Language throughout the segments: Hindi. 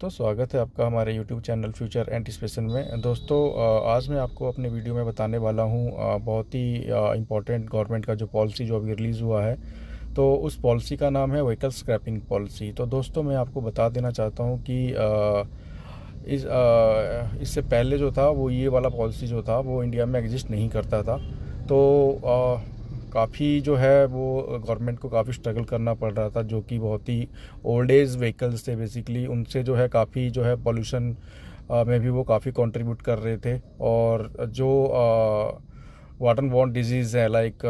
तो स्वागत है आपका हमारे YouTube चैनल फ्यूचर एंटिसपेशन में दोस्तों आज मैं आपको अपने वीडियो में बताने वाला हूँ बहुत ही इम्पोर्टेंट गवर्नमेंट का जो पॉलिसी जो अभी रिलीज़ हुआ है तो उस पॉलिसी का नाम है व्हीकल स्क्रैपिंग पॉलिसी तो दोस्तों मैं आपको बता देना चाहता हूँ कि इस इससे पहले जो था वो ये वाला पॉलिसी जो था वो इंडिया में एग्जिस्ट नहीं करता था तो काफ़ी जो है वो गवर्नमेंट को काफ़ी स्ट्रगल करना पड़ रहा था जो कि बहुत ही ओल्ड एज व्हीकल्स थे बेसिकली उनसे जो है काफ़ी जो है पॉल्यूशन में भी वो काफ़ी कंट्रीब्यूट कर रहे थे और जो आ, वाटर बॉन्ड डिजीज़ है लाइक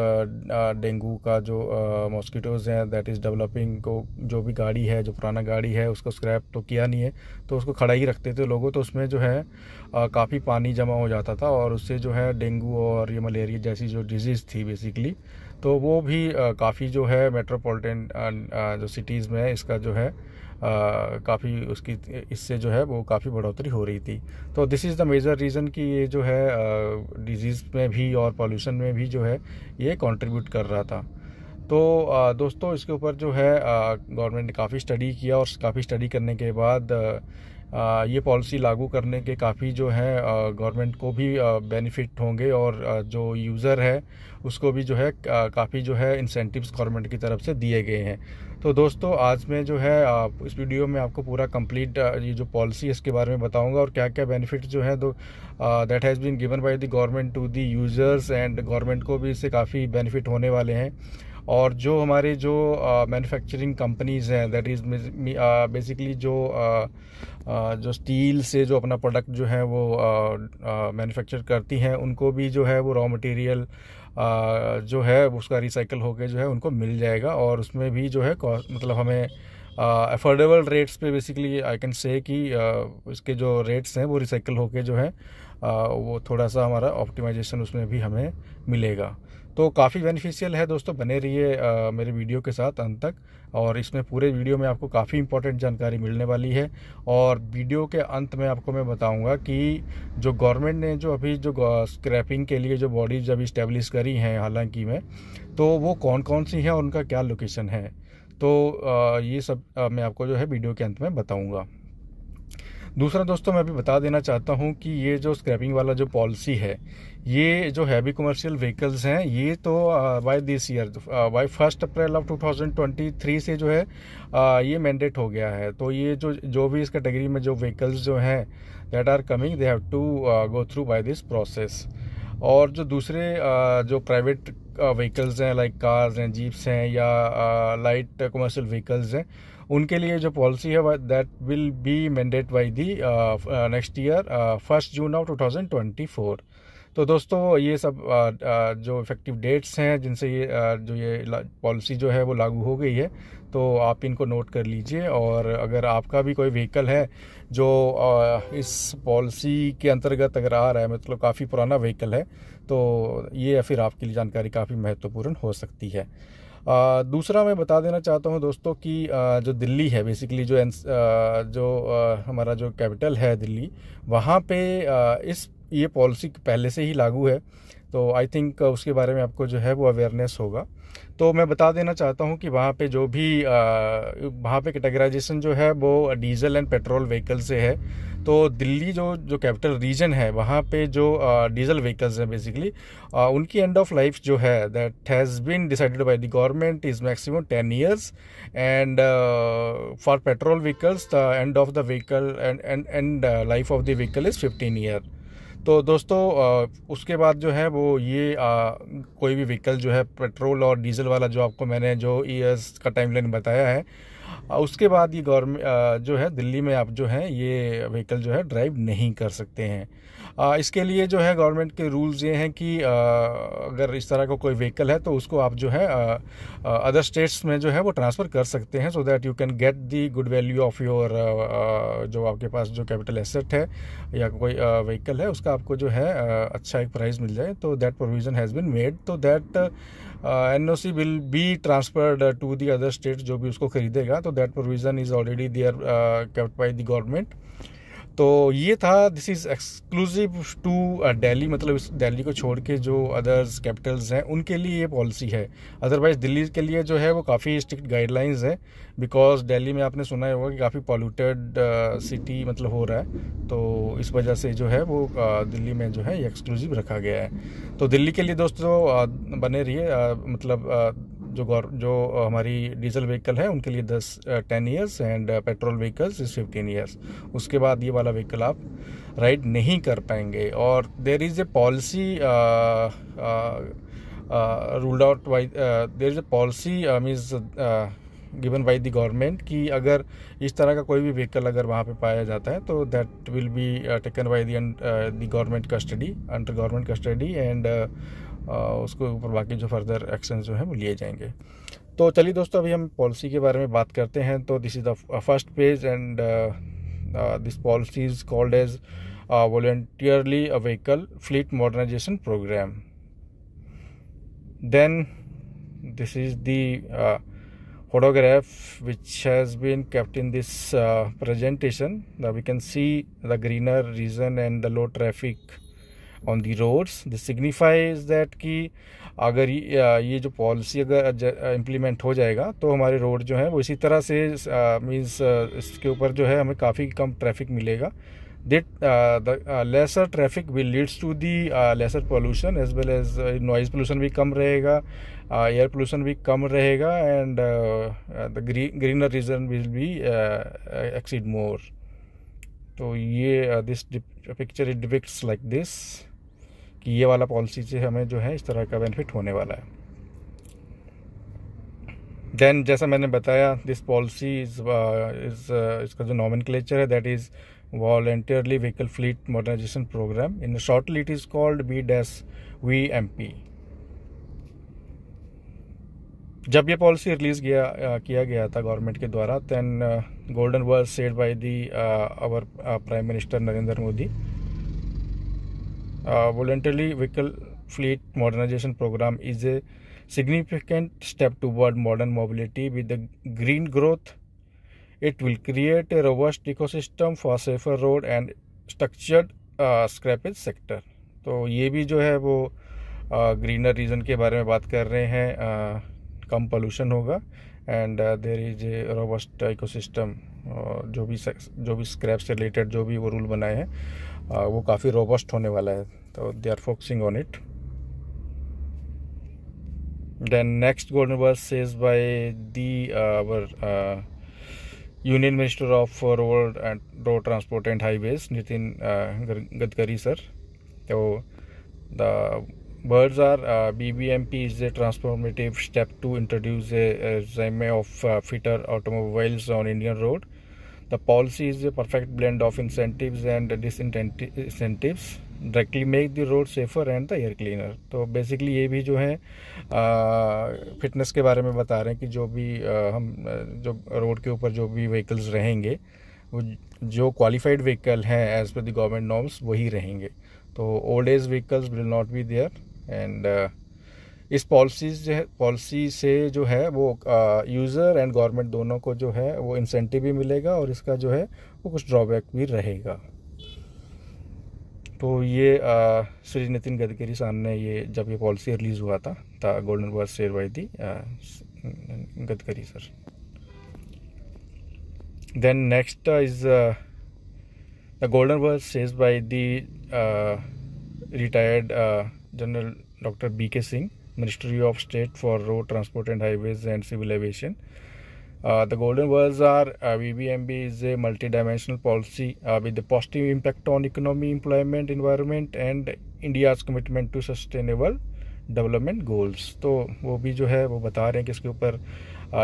डेंगू uh, uh, का जो मॉस्किटोज़ uh, हैं दैट इज़ डेवलपिंग को जो भी गाड़ी है जो पुराना गाड़ी है उसको स्क्रैप तो किया नहीं है तो उसको खड़ा ही रखते थे लोगों तो उसमें जो है काफ़ी पानी जमा हो जाता था और उससे जो है डेंगू और ये मलेरिया जैसी जो डिजीज़ थी बेसिकली तो वो भी काफ़ी जो है मेट्रोपॉलिटन जो सिटीज़ में इसका जो है काफ़ी उसकी इससे जो है वो काफ़ी बढ़ोतरी हो रही थी तो this is the major reason कि ये जो है डिजीज़ में भी और पॉल्यूशन में भी जो है ये कंट्रीब्यूट कर रहा था तो दोस्तों इसके ऊपर जो है गवर्नमेंट ने काफ़ी स्टडी किया और काफ़ी स्टडी करने के बाद ये पॉलिसी लागू करने के काफ़ी जो है गवर्नमेंट को भी बेनिफिट होंगे और जो यूज़र है उसको भी जो है काफ़ी जो है इंसेंटिव्स गवर्नमेंट की तरफ से दिए गए हैं तो दोस्तों आज मैं जो है इस वीडियो में आपको पूरा कंप्लीट ये जो पॉलिसी है इसके बारे में बताऊंगा और क्या क्या बेनिफिट जो है दो that has been given by the government to the users and government को भी इससे काफ़ी बेनिफिट होने वाले हैं और जो हमारे जो मैन्युफैक्चरिंग कंपनीज़ हैं दैट इज़ बेसिकली जो जो स्टील से जो अपना प्रोडक्ट जो है वो मैन्युफैक्चर करती हैं उनको भी जो है वो रॉ मटेरियल जो है उसका रिसाइकल होकर जो है उनको मिल जाएगा और उसमें भी जो है मतलब हमें अफोर्डेबल uh, रेट्स पे बेसिकली आई कैन से कि इसके उसके जो रेट्स हैं वो रिसाइकल होके जो है uh, वो थोड़ा सा हमारा ऑप्टिमाइजेशन उसमें भी हमें मिलेगा तो काफ़ी बेनिफिशियल है दोस्तों बने रहिए मेरे वीडियो के साथ अंत तक और इसमें पूरे वीडियो में आपको काफ़ी इंपॉर्टेंट जानकारी मिलने वाली है और वीडियो के अंत में आपको मैं बताऊंगा कि जो गवर्नमेंट ने जो अभी जो स्क्रैपिंग के लिए जो बॉडीज अभी इस्टेब्लिश करी हैं हालांकि में तो वो कौन कौन सी हैं और उनका क्या लोकेशन है तो ये सब मैं आपको जो है वीडियो के अंत में बताऊँगा दूसरा दोस्तों मैं अभी बता देना चाहता हूँ कि ये जो स्क्रैपिंग वाला जो पॉलिसी है ये जो हैवी कमर्शियल व्हीकल्स हैं ये तो by this year by first April of 2023 से जो है आ, ये मैंडेट हो गया है तो ये जो जो भी इस कैटेगरी में जो व्हीकल्स जो हैं that are coming they have to go through by this process और जो दूसरे आ, जो प्राइवेट व्हीकल्स हैं लाइक कार्स हैं जीप्स हैं या लाइट कमर्शियल व्हीकल्स हैं उनके लिए जो पॉलिसी है that will be mandate by the next year first June of four तो दोस्तों ये सब आ, uh, आ, uh, जो इफ़ेक्टिव डेट्स हैं जिनसे ये आ, uh, जो ये पॉलिसी जो है वो लागू हो गई है तो आप इनको नोट कर लीजिए और अगर आपका भी कोई व्हीकल है जो इस पॉलिसी के अंतर्गत अगर आ रहा है मतलब काफ़ी पुराना व्हीकल है तो ये फिर आपके लिए जानकारी काफ़ी महत्वपूर्ण हो सकती है दूसरा मैं बता देना चाहता हूँ दोस्तों कि जो दिल्ली है बेसिकली जो जो हमारा जो कैपिटल है दिल्ली वहाँ पे इस ये पॉलिसी पहले से ही लागू है तो आई थिंक उसके बारे में आपको जो है वो अवेयरनेस होगा तो मैं बता देना चाहता हूँ कि वहाँ पे जो भी वहाँ पे कैटेगराइजेशन जो है वो डीजल एंड पेट्रोल व्हीकल से है तो दिल्ली जो जो कैपिटल रीजन है वहाँ पे जो डीजल व्हीकल्स हैं बेसिकली उनकी एंड ऑफ लाइफ जो है that has been decided by the government is maximum ten years and for petrol vehicles the end of the vehicle end end end life of the vehicle is fifteen year तो दोस्तों उसके बाद जो है वो ये आ, कोई भी व्हीकल जो है पेट्रोल और डीजल वाला जो आपको मैंने जो ईयर्स का टाइम लाइन बताया है उसके बाद ये गवर्नमेंट जो है दिल्ली में आप जो है ये व्हीकल जो है ड्राइव नहीं कर सकते हैं इसके लिए जो है गवर्नमेंट के रूल्स ये हैं कि अगर इस तरह का कोई व्हीकल है तो उसको आप जो है अदर स्टेट्स में जो है वो ट्रांसफ़र कर सकते हैं so that you can get the good value of your जो आपके पास जो कैपिटल एसेट है या कोई व्हीकल है उसका आपको जो है अच्छा एक प्राइस मिल जाए तो that provision has been made तो that N O C will be transferred to the other state जो भी उसको खरीदेगा तो that provision is already there kept by the government तो ये था this is exclusive to Delhi मतलब इस दिल्ली को छोड़ के जो अदर्स कैपिटल्स हैं उनके लिए ये पॉलिसी है अदरवाइज़ दिल्ली के लिए जो है वो काफ़ी स्ट्रिक्ट गाइडलाइंस है बिकॉज दिल्ली में आपने सुना होगा कि काफ़ी पॉल्यूटेड सिटी मतलब हो रहा है तो इस वजह से जो है वो uh, दिल्ली में जो है एक्सक्लूसिव रखा गया है तो दिल्ली के लिए दोस्तों uh, बने रहिए uh, मतलब uh, जो गौर जो हमारी डीजल व्हीकल है उनके लिए दस ten years and petrol vehicles is fifteen years उसके बाद ये वाला व्हीकल आप राइड नहीं कर पाएंगे और there is a policy ruled out why there is a policy means given by the government कि अगर इस तरह का कोई भी व्हीकल अगर वहाँ पे पाया जाता है तो that will be taken by the government custody under government custody and उसके ऊपर बाकी जो फर्दर एक्शन जो है वो लिए जाएंगे तो चलिए दोस्तों अभी हम पॉलिसी के बारे में बात करते हैं तो this is the first page and this policy is called as voluntarily vehicle fleet modernisation programme then this is the photograph which has been kept in this uh, presentation now we can see the greener region and the low traffic on the roads this signifies that कि अगर ये जो पॉलिसी अगर इम्प्लीमेंट हो जाएगा तो हमारे रोड जो है वो इसी तरह से मीन्स इसके ऊपर जो है हमें काफ़ी कम ट्रैफिक मिलेगा that uh, the uh, lesser traffic will leads to the uh, lesser pollution as well as uh, noise pollution भी कम रहेगा एयर uh, पोल्यूशन भी कम रहेगा and the greener region will be exceed more तो ये this picture it depicts like this कि ये वाला पॉलिसी से हमें जो है इस तरह का बेनिफिट होने वाला है देन जैसा मैंने बताया दिस पॉलिसी इज इसका जो नॉमिन क्लेचर है that is fleet modernisation programme in shortly it is called B dash V M P जब ये पॉलिसी रिलीज किया किया गया था गवर्नमेंट के द्वारा then golden word said by the our prime minister Narendra Modi voluntarily vehicle fleet modernisation programme is a significant step toward modern mobility with the green growth it will create a robust ecosystem for safer road and structured scrappage sector तो ये भी जो है वो ग्रीनर रीजन के बारे में बात कर रहे हैं कम पोल्यूशन होगा and there is a robust ecosystem जो भी जो भी स्क्रैप से रिलेटेड जो भी वो रूल बनाए हैं uh, वो काफ़ी रोबस्ट होने वाला है तो they are focusing on it then next golden बस says by the our union minister of road and road transport and highways Nitin Gadkari sir तो the Birds are uh, BBMP is a transformative step to introduce a, regime of uh, fitter automobiles on Indian road. The policy is a perfect blend of incentives and disincentives directly make the road safer and the air cleaner तो बेसिकली ये भी जो है फिटनेस के बारे में बता रहे हैं कि जो भी आ, हम जो रोड के ऊपर जो भी व्हीकल्स रहेंगे वो जो क्वालिफाइड व्हीकल हैं as per the government norms वही रहेंगे तो old age vehicles will not be there and uh, इस पॉलिसी जो पॉलिसी से जो है वो यूज़र एंड गवर्नमेंट दोनों को जो है वो इंसेंटिव भी मिलेगा और इसका जो है वो कुछ ड्रॉबैक भी रहेगा तो ये uh, श्री नितिन गडकरी साहब ने ये जब ये पॉलिसी रिलीज़ हुआ था ता गोल्डन बर्स shared by the Gadkari sir then next is golden uh, the by was retired general doctor B K Singh ministry of state for road transport and highways and civil aviation the golden world are V B M B is a multi dimensional policy with positive impact on economy employment environment and India's commitment to sustainable development goals तो वो भी जो है वो बता रहे हैं कि इसके ऊपर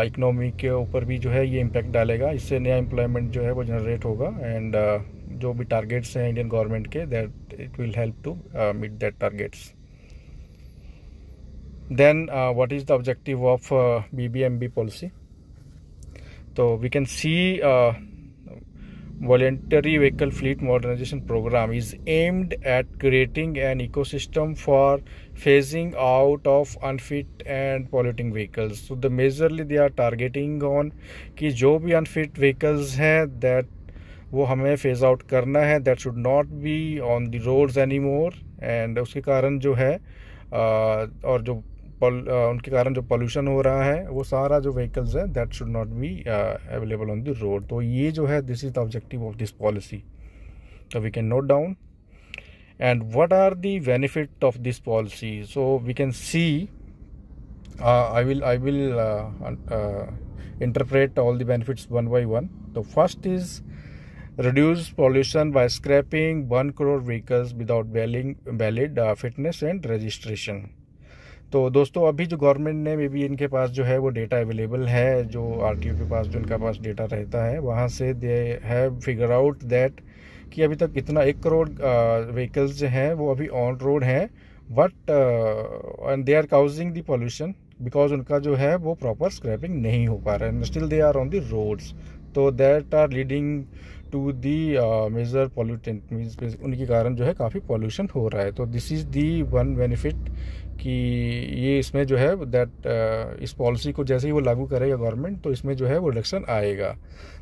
इकोनॉमी uh, के ऊपर भी जो है ये इम्पैक्ट डालेगा इससे नया इम्प्लॉयमेंट जो है वो जनरेट होगा एंड uh, जो भी टारगेट्स हैं इंडियन गवर्नमेंट के that it will help to meet that targets then uh, what is the objective of uh, bbmb policy so we can see uh, voluntary vehicle fleet modernization program is aimed at creating an ecosystem for phasing out of unfit and polluting vehicles so the majorly they are targeting on ki jo bhi unfit vehicles hain that वो हमें फेज़ आउट करना है that should not be on the roads any more एंड उसके कारण जो है और जो उनके कारण जो पॉल्यूशन हो रहा है वो सारा जो व्हीकल्स है that should not be available on the road तो ये जो है this is the objective of this policy तो we can note down and what are the benefit of this policy so we can see I will I will interpret all the benefits one by one तो first is reduce pollution by scrapping one crore vehicles without valid fitness and registration तो दोस्तों अभी जो गवर्नमेंट ने मे बी इनके पास जो है वो डेटा अवेलेबल है जो आर के पास जो इनका पास डेटा रहता है वहाँ से they have figure out that कि अभी तक इतना एक करोड़ व्हीकल्स जो हैं वो अभी ऑन रोड हैं but and they are causing the pollution because उनका जो है वो प्रॉपर स्क्रैपिंग नहीं हो पा रहा है still they are on the roads तो that are leading to the major pollutant means उनके कारण जो है काफ़ी पॉल्यूशन हो रहा है तो this is the one benefit कि ये इसमें जो है दैट uh, इस पॉलिसी को जैसे ही वो लागू करेगा गवर्नमेंट तो इसमें जो है वो रिडक्शन आएगा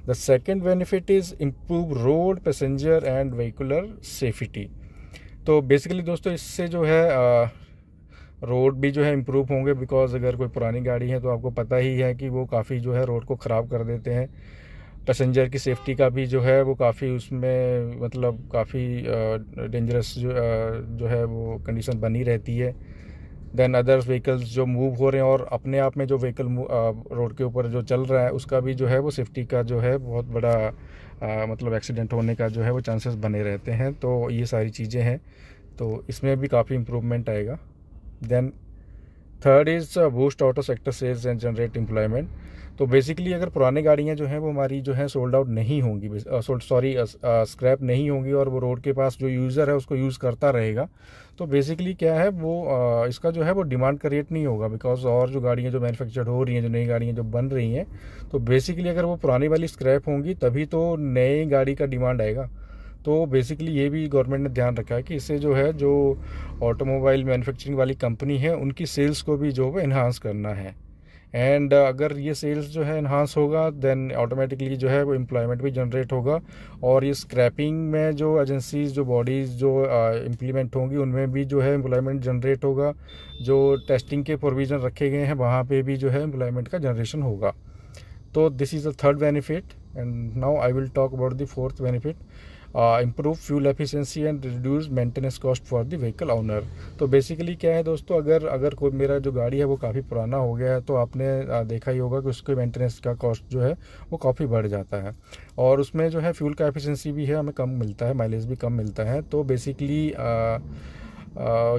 the second benefit is improve road passenger and vehicular safety तो बेसिकली दोस्तों इससे जो है रोड uh, भी जो है इम्प्रूव होंगे बिकॉज अगर कोई पुरानी गाड़ी है तो आपको पता ही है कि वो काफ़ी जो है रोड को ख़राब कर देते हैं पैसेंजर की सेफ़्टी का भी जो है वो काफ़ी उसमें मतलब काफ़ी डेंजरस uh, जो, जो है वो कंडीशन बनी रहती है देन अदर्स व्हीकल्स जो मूव हो रहे हैं और अपने आप में जो व्हीकल रोड के ऊपर जो चल रहा है उसका भी जो है वो सेफ्टी का जो है बहुत बड़ा आ, मतलब एक्सीडेंट होने का जो है वो चांसेस बने रहते हैं तो ये सारी चीज़ें हैं तो इसमें भी काफ़ी इम्प्रूवमेंट आएगा then third is boost auto sector sales and generate employment तो बेसिकली अगर पुराने गाड़ियाँ जो हैं वो हमारी जो है सोल्ड आउट नहीं होंगी sorry scrap uh, uh, uh, नहीं होंगी और वो रोड के पास जो यूज़र है उसको यूज़ करता रहेगा तो बेसिकली क्या है वो आ, इसका जो है वो डिमांड क्रिएट नहीं होगा बिकॉज और जो गाड़ियाँ जो मैन्युफैक्चर्ड हो रही हैं जो नई गाड़ियाँ जो बन रही हैं तो बेसिकली अगर वो पुरानी वाली स्क्रैप होंगी तभी तो नई गाड़ी का डिमांड आएगा तो बेसिकली ये भी गवर्नमेंट ने ध्यान रखा है कि इससे जो है जो ऑटोमोबाइल मैन्युफैक्चरिंग वाली कंपनी है उनकी सेल्स को भी जो है इन्हांस करना है एंड uh, अगर ये सेल्स जो है इन्हांस होगा देन ऑटोमेटिकली जो है वो एम्प्लॉयमेंट भी जनरेट होगा और ये स्क्रैपिंग में जो एजेंसीज जो बॉडीज़ जो इम्प्लीमेंट uh, होंगी उनमें भी जो है एम्प्लॉयमेंट जनरेट होगा जो टेस्टिंग के प्रोविज़न रखे गए हैं वहाँ पर भी जो है एम्प्लॉयमेंट का जनरेशन होगा तो this is the third benefit and now I will talk about the fourth benefit uh, improve fuel efficiency and reduce maintenance cost for the vehicle owner तो basically क्या है दोस्तों अगर अगर कोई मेरा जो गाड़ी है वो काफ़ी पुराना हो गया है तो आपने uh, देखा ही होगा कि उसके मेंटेनेंस का कॉस्ट जो है वो काफ़ी बढ़ जाता है और उसमें जो है फ्यूल का एफिशेंसी भी है हमें कम मिलता है माइलेज भी कम मिलता है तो बेसिकली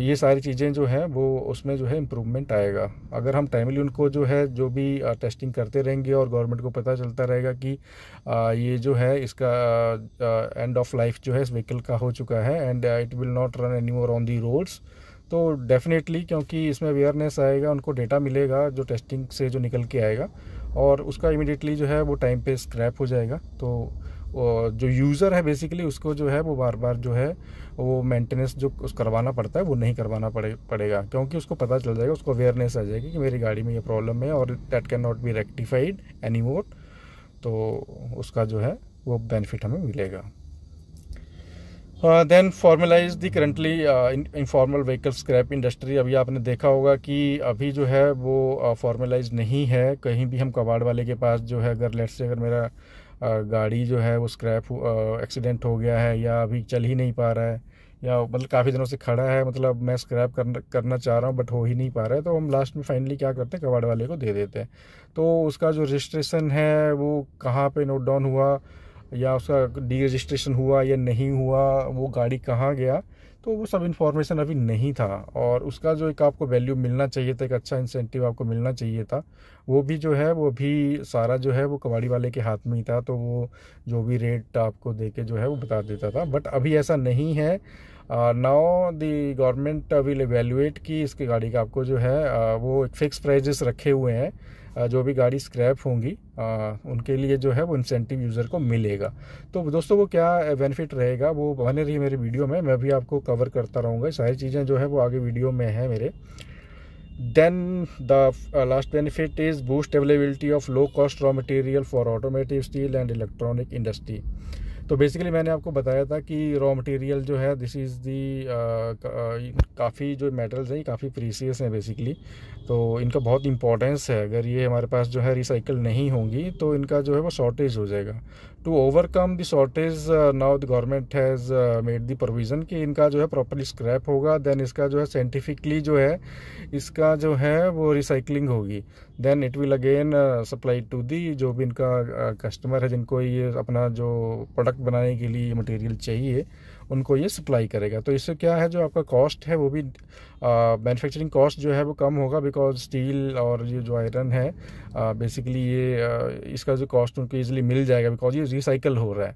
ये सारी चीज़ें जो हैं वो उसमें जो है इम्प्रूवमेंट आएगा अगर हम टाइमली उनको जो है जो भी टेस्टिंग करते रहेंगे और गवर्नमेंट को पता चलता रहेगा कि ये जो है इसका एंड ऑफ लाइफ जो है इस व्हीकल का हो चुका है and it will not run any more on the roads तो डेफिनेटली क्योंकि इसमें अवेयरनेस आएगा उनको डेटा मिलेगा जो टेस्टिंग से जो निकल के आएगा और उसका इमिडिएटली जो है वो टाइम पे स्क्रैप हो जाएगा तो जो यूज़र है बेसिकली उसको जो है वो बार बार जो है वो मेंटेनेंस जो उस करवाना पड़ता है वो नहीं करवाना पड़े पड़ेगा क्योंकि उसको पता चल जाएगा उसको अवेयरनेस आ जाएगी कि मेरी गाड़ी में ये प्रॉब्लम है और that can not be rectified any more तो उसका जो है वो बेनिफिट हमें मिलेगा then formalise the currently informal vehicle scrap industry अभी आपने देखा होगा कि अभी जो है वो फॉर्मलाइज uh, नहीं है कहीं भी हम कबाड़ वाले के पास जो है अगर लेट से अगर मेरा गाड़ी जो है वो स्क्रैप एक्सीडेंट हो गया है या अभी चल ही नहीं पा रहा है या मतलब काफ़ी दिनों से खड़ा है मतलब मैं स्क्रैप करना करना चाह रहा हूँ बट हो ही नहीं पा रहा है तो हम लास्ट में फाइनली क्या करते हैं कबाड़ वाले को दे देते हैं तो उसका जो रजिस्ट्रेशन है वो कहाँ पे नोट डाउन हुआ या उसका डी रजिस्ट्रेशन हुआ या नहीं हुआ वो गाड़ी कहाँ गया तो वो सब इन्फॉर्मेशन अभी नहीं था और उसका जो एक आपको वैल्यू मिलना चाहिए था एक अच्छा इंसेंटिव आपको मिलना चाहिए था वो भी जो है वो भी सारा जो है वो कबाड़ी वाले के हाथ में ही था तो वो जो भी रेट आपको दे के जो है वो बता देता था बट अभी ऐसा नहीं है now the government will evaluate कि इसकी गाड़ी का आपको जो है वो एक फ़िक्स प्राइजेस रखे हुए हैं जो भी गाड़ी स्क्रैप होंगी उनके लिए जो है वो इंसेंटिव यूज़र को मिलेगा तो दोस्तों वो क्या बेनिफिट रहेगा वो बने रही मेरी वीडियो में मैं भी आपको कवर करता रहूँगा सारी चीज़ें जो है वो आगे वीडियो में है मेरे then the last benefit is boost availability of low cost raw material for automotive steel and electronic industry तो बेसिकली मैंने आपको बताया था कि रॉ मटेरियल जो है दिस इज़ दी काफ़ी जो मेटल्स हैं ये काफ़ी प्रीसियस हैं बेसिकली तो इनका बहुत इंपॉर्टेंस है अगर ये हमारे पास जो है रिसाइकल नहीं होंगी तो इनका जो है वो शॉर्टेज हो जाएगा to overcome the shortage now the government has made the provision कि इनका जो है प्रॉपरली स्क्रैप होगा देन इसका जो है साइंटिफिकली जो है इसका जो है वो रिसाइकलिंग होगी then it will again supply to the जो भी इनका कस्टमर uh, है जिनको ये अपना जो प्रोडक्ट बनाने के लिए मटेरियल चाहिए उनको ये सप्लाई करेगा तो इससे क्या है जो आपका कॉस्ट है वो भी मैन्युफैक्चरिंग कॉस्ट जो है वो कम होगा बिकॉज स्टील और ये जो आयरन है बेसिकली ये आ, इसका जो कॉस्ट उनको ईजिली मिल जाएगा बिकॉज ये रिसाइकल हो रहा है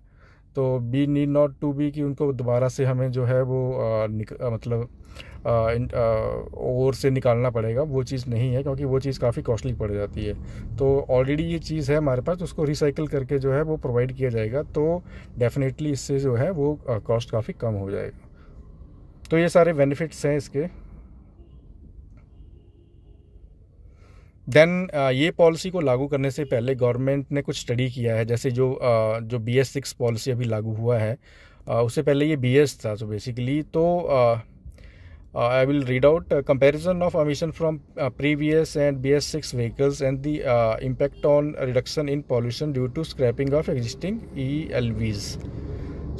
तो we need not to be कि उनको दोबारा से हमें जो है वो आ, निक, आ, मतलब ओर से निकालना पड़ेगा वो चीज़ नहीं है क्योंकि वो चीज़ काफ़ी कॉस्टली पड़ जाती है तो ऑलरेडी ये चीज़ है हमारे पास उसको रिसाइकिल करके जो है वो प्रोवाइड किया जाएगा तो डेफिनेटली इससे जो है वो कॉस्ट काफ़ी कम हो जाएगा तो ये सारे बेनिफिट्स हैं इसके देन ये पॉलिसी को लागू करने से पहले गवर्नमेंट ने कुछ स्टडी किया है जैसे जो जो बी एस सिक्स पॉलिसी अभी लागू हुआ है उससे पहले ये बी एस था तो बेसिकली तो uh, I will read out a comparison of emission from uh, previous and BS6 vehicles and the uh, impact on reduction in pollution due to scrapping of existing ELVs.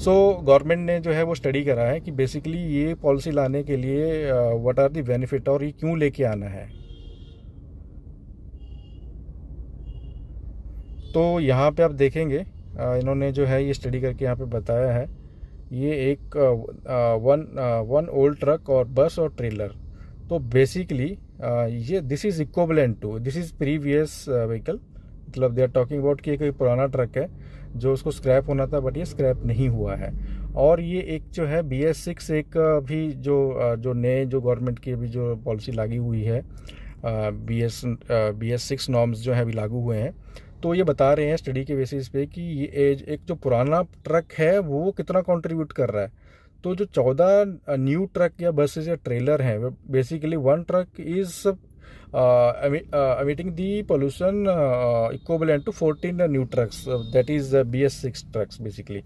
So government ने जो है वो स्टडी करा है कि बेसिकली ये पॉलिसी लाने के लिए व्हाट आर दी बेनिफिट और ये क्यों लेके आना है तो यहाँ पे आप देखेंगे इन्होंने जो है ये स्टडी करके यहाँ पे बताया है ये एक वन वन ओल्ड ट्रक और बस और ट्रेलर तो बेसिकली ये this is equivalent to this is previous vehicle मतलब दे आर टॉकिंग अबाउट कि कोई पुराना ट्रक है जो उसको स्क्रैप होना था बट ये स्क्रैप नहीं हुआ है और ये एक जो है बी एस सिक्स एक भी जो जो नए जो गवर्नमेंट की अभी जो पॉलिसी लागू हुई है B S B S six norms जो है अभी लागू हुए हैं तो ये बता रहे हैं स्टडी के बेसिस पे कि ये एज एक जो पुराना ट्रक है वो कितना कंट्रीब्यूट कर रहा है तो जो चौदह न्यू ट्रक या बसेज या ट्रेलर हैं basically one truck is awaiting the pollution equal and to fourteen new trucks that is B S six trucks basically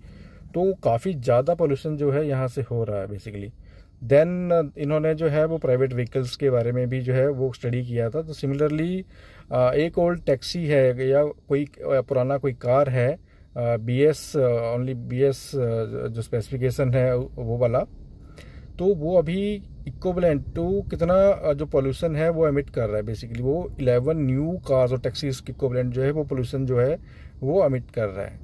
तो काफ़ी ज़्यादा पोल्यूशन जो है यहाँ से हो रहा है बेसिकली देन इन्होंने जो है वो प्राइवेट व्हीकल्स के बारे में भी जो है वो स्टडी किया था तो सिमिलरली एक ओल्ड टैक्सी है या कोई पुराना कोई कार है B S only B S जो स्पेसिफिकेशन है वो वाला तो वो अभी इक्वलेंट टू कितना जो पोल्यूशन है वो एमिट कर रहा है बेसिकली वो इलेवन न्यू कार्स और टैक्सीज इक्वलेंट जो है वो पोल्यूशन जो है वो एमिट कर रहा है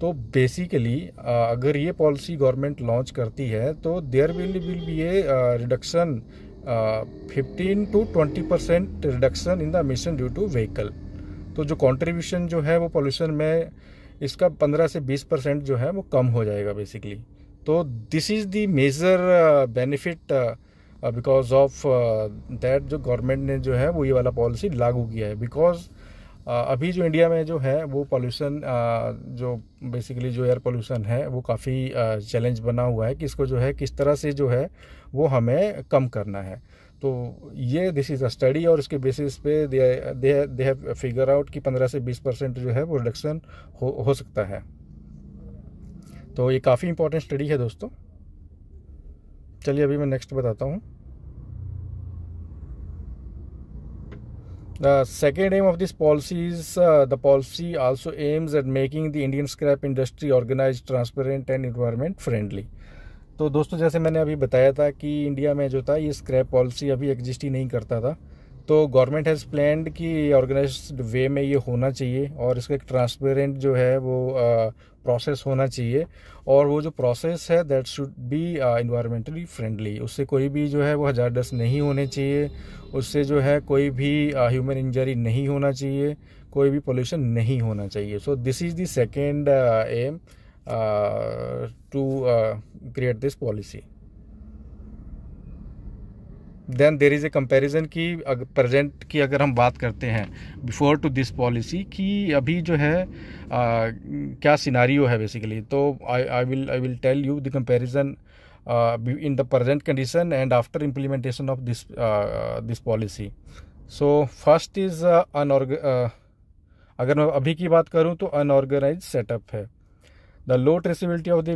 तो बेसिकली अगर ये पॉलिसी गवर्नमेंट लॉन्च करती है तो there will will be a reduction fifteen to twenty percent reduction in the emission due to vehicle तो जो कॉन्ट्रीब्यूशन जो है वो पॉल्यूशन में इसका पंद्रह से बीस परसेंट जो है वो कम हो जाएगा बेसिकली तो this is the major benefit because of that जो गवर्नमेंट ने जो है वो ये वाला पॉलिसी लागू किया है बिकॉज अभी जो इंडिया में जो है वो पॉल्यूशन जो बेसिकली जो एयर पोल्यूशन है वो काफ़ी चैलेंज बना हुआ है कि इसको जो है किस तरह से जो है वो हमें कम करना है तो ये दिस इज़ अ स्टडी और इसके बेसिस पे they they have figure out कि 15 से 20 परसेंट जो है वो रिडक्शन हो हो सकता है तो ये काफ़ी इंपॉर्टेंट स्टडी है दोस्तों चलिए अभी मैं नेक्स्ट बताता हूँ The second aim of this policy is uh, the policy also aims at making the Indian scrap industry organized, transparent and environment friendly. तो दोस्तों जैसे मैंने अभी बताया था कि इंडिया में जो था ये स्क्रैप पॉलिसी अभी एग्जिस्ट ही नहीं करता था तो गवर्नमेंट हैज़ प्लान्ड कि ऑर्गेनाइज्ड वे में ये होना चाहिए और इसका एक ट्रांसपेरेंट जो है वो प्रोसेस होना चाहिए और वो जो प्रोसेस है that should be environmentally friendly उससे कोई भी जो है वो हजारडस नहीं होने चाहिए उससे जो है कोई भी ह्यूमन uh, इंजरी नहीं होना चाहिए कोई भी पोल्यूशन नहीं होना चाहिए so this is the second aim to create this policy then there is a comparison की प्रजेंट की अगर हम बात करते हैं बिफोर टू दिस पॉलिसी कि अभी जो है आ, क्या सिनारियो है बेसिकली तो I I will I will tell you the comparison in the present condition and after implementation of this this policy so first is अनऑर्ग अगर मैं अभी की बात करूँ तो अनऑर्गेनाइज सेटअप है the low traceability of the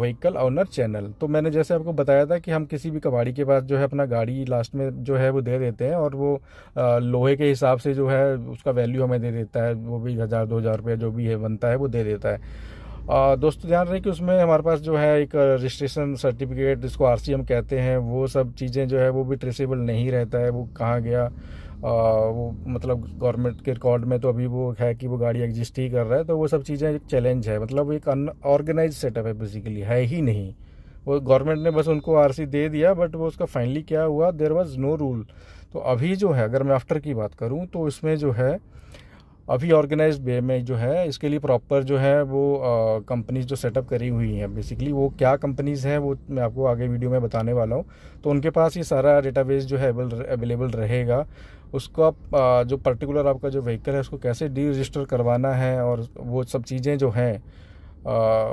vehicle owner channel तो मैंने जैसे आपको बताया था कि हम किसी भी कबाड़ी के पास जो है अपना गाड़ी लास्ट में जो है वो दे देते हैं और वो लोहे के हिसाब से जो है उसका वैल्यू हमें दे देता है वो भी हज़ार दो हज़ार रुपये जो भी है बनता है वो दे देता है आ, दोस्तों ध्यान रहे कि उसमें हमारे पास जो है एक रजिस्ट्रेशन सर्टिफिकेट जिसको आर कहते हैं वो सब चीज़ें जो है वो भी ट्रेसेबल नहीं रहता है वो कहाँ गया वो मतलब गवर्नमेंट के रिकॉर्ड में तो अभी वो है कि वो गाड़ी एग्जिस्ट ही कर रहा है तो वो सब चीज़ें एक चैलेंज है मतलब एक अनऑर्गेनाइज सेटअप है बेसिकली है ही नहीं वो गवर्नमेंट ने बस उनको आर दे दिया बट वो उसका फाइनली क्या हुआ देर वॉज नो रूल तो अभी जो है अगर मैं आफ्टर की बात करूँ तो इसमें जो है अभी ऑर्गेनाइज वे में जो है इसके लिए प्रॉपर जो है वो कंपनीज जो सेटअप करी हुई हैं बेसिकली वो क्या कंपनीज़ हैं वो मैं आपको आगे वीडियो में बताने वाला हूँ तो उनके पास ये सारा डेटाबेस जो है अवेलेबल रहेगा उसको आप जो पर्टिकुलर आपका जो व्हीकल है उसको कैसे डी रजिस्टर करवाना है और वो सब चीज़ें जो हैं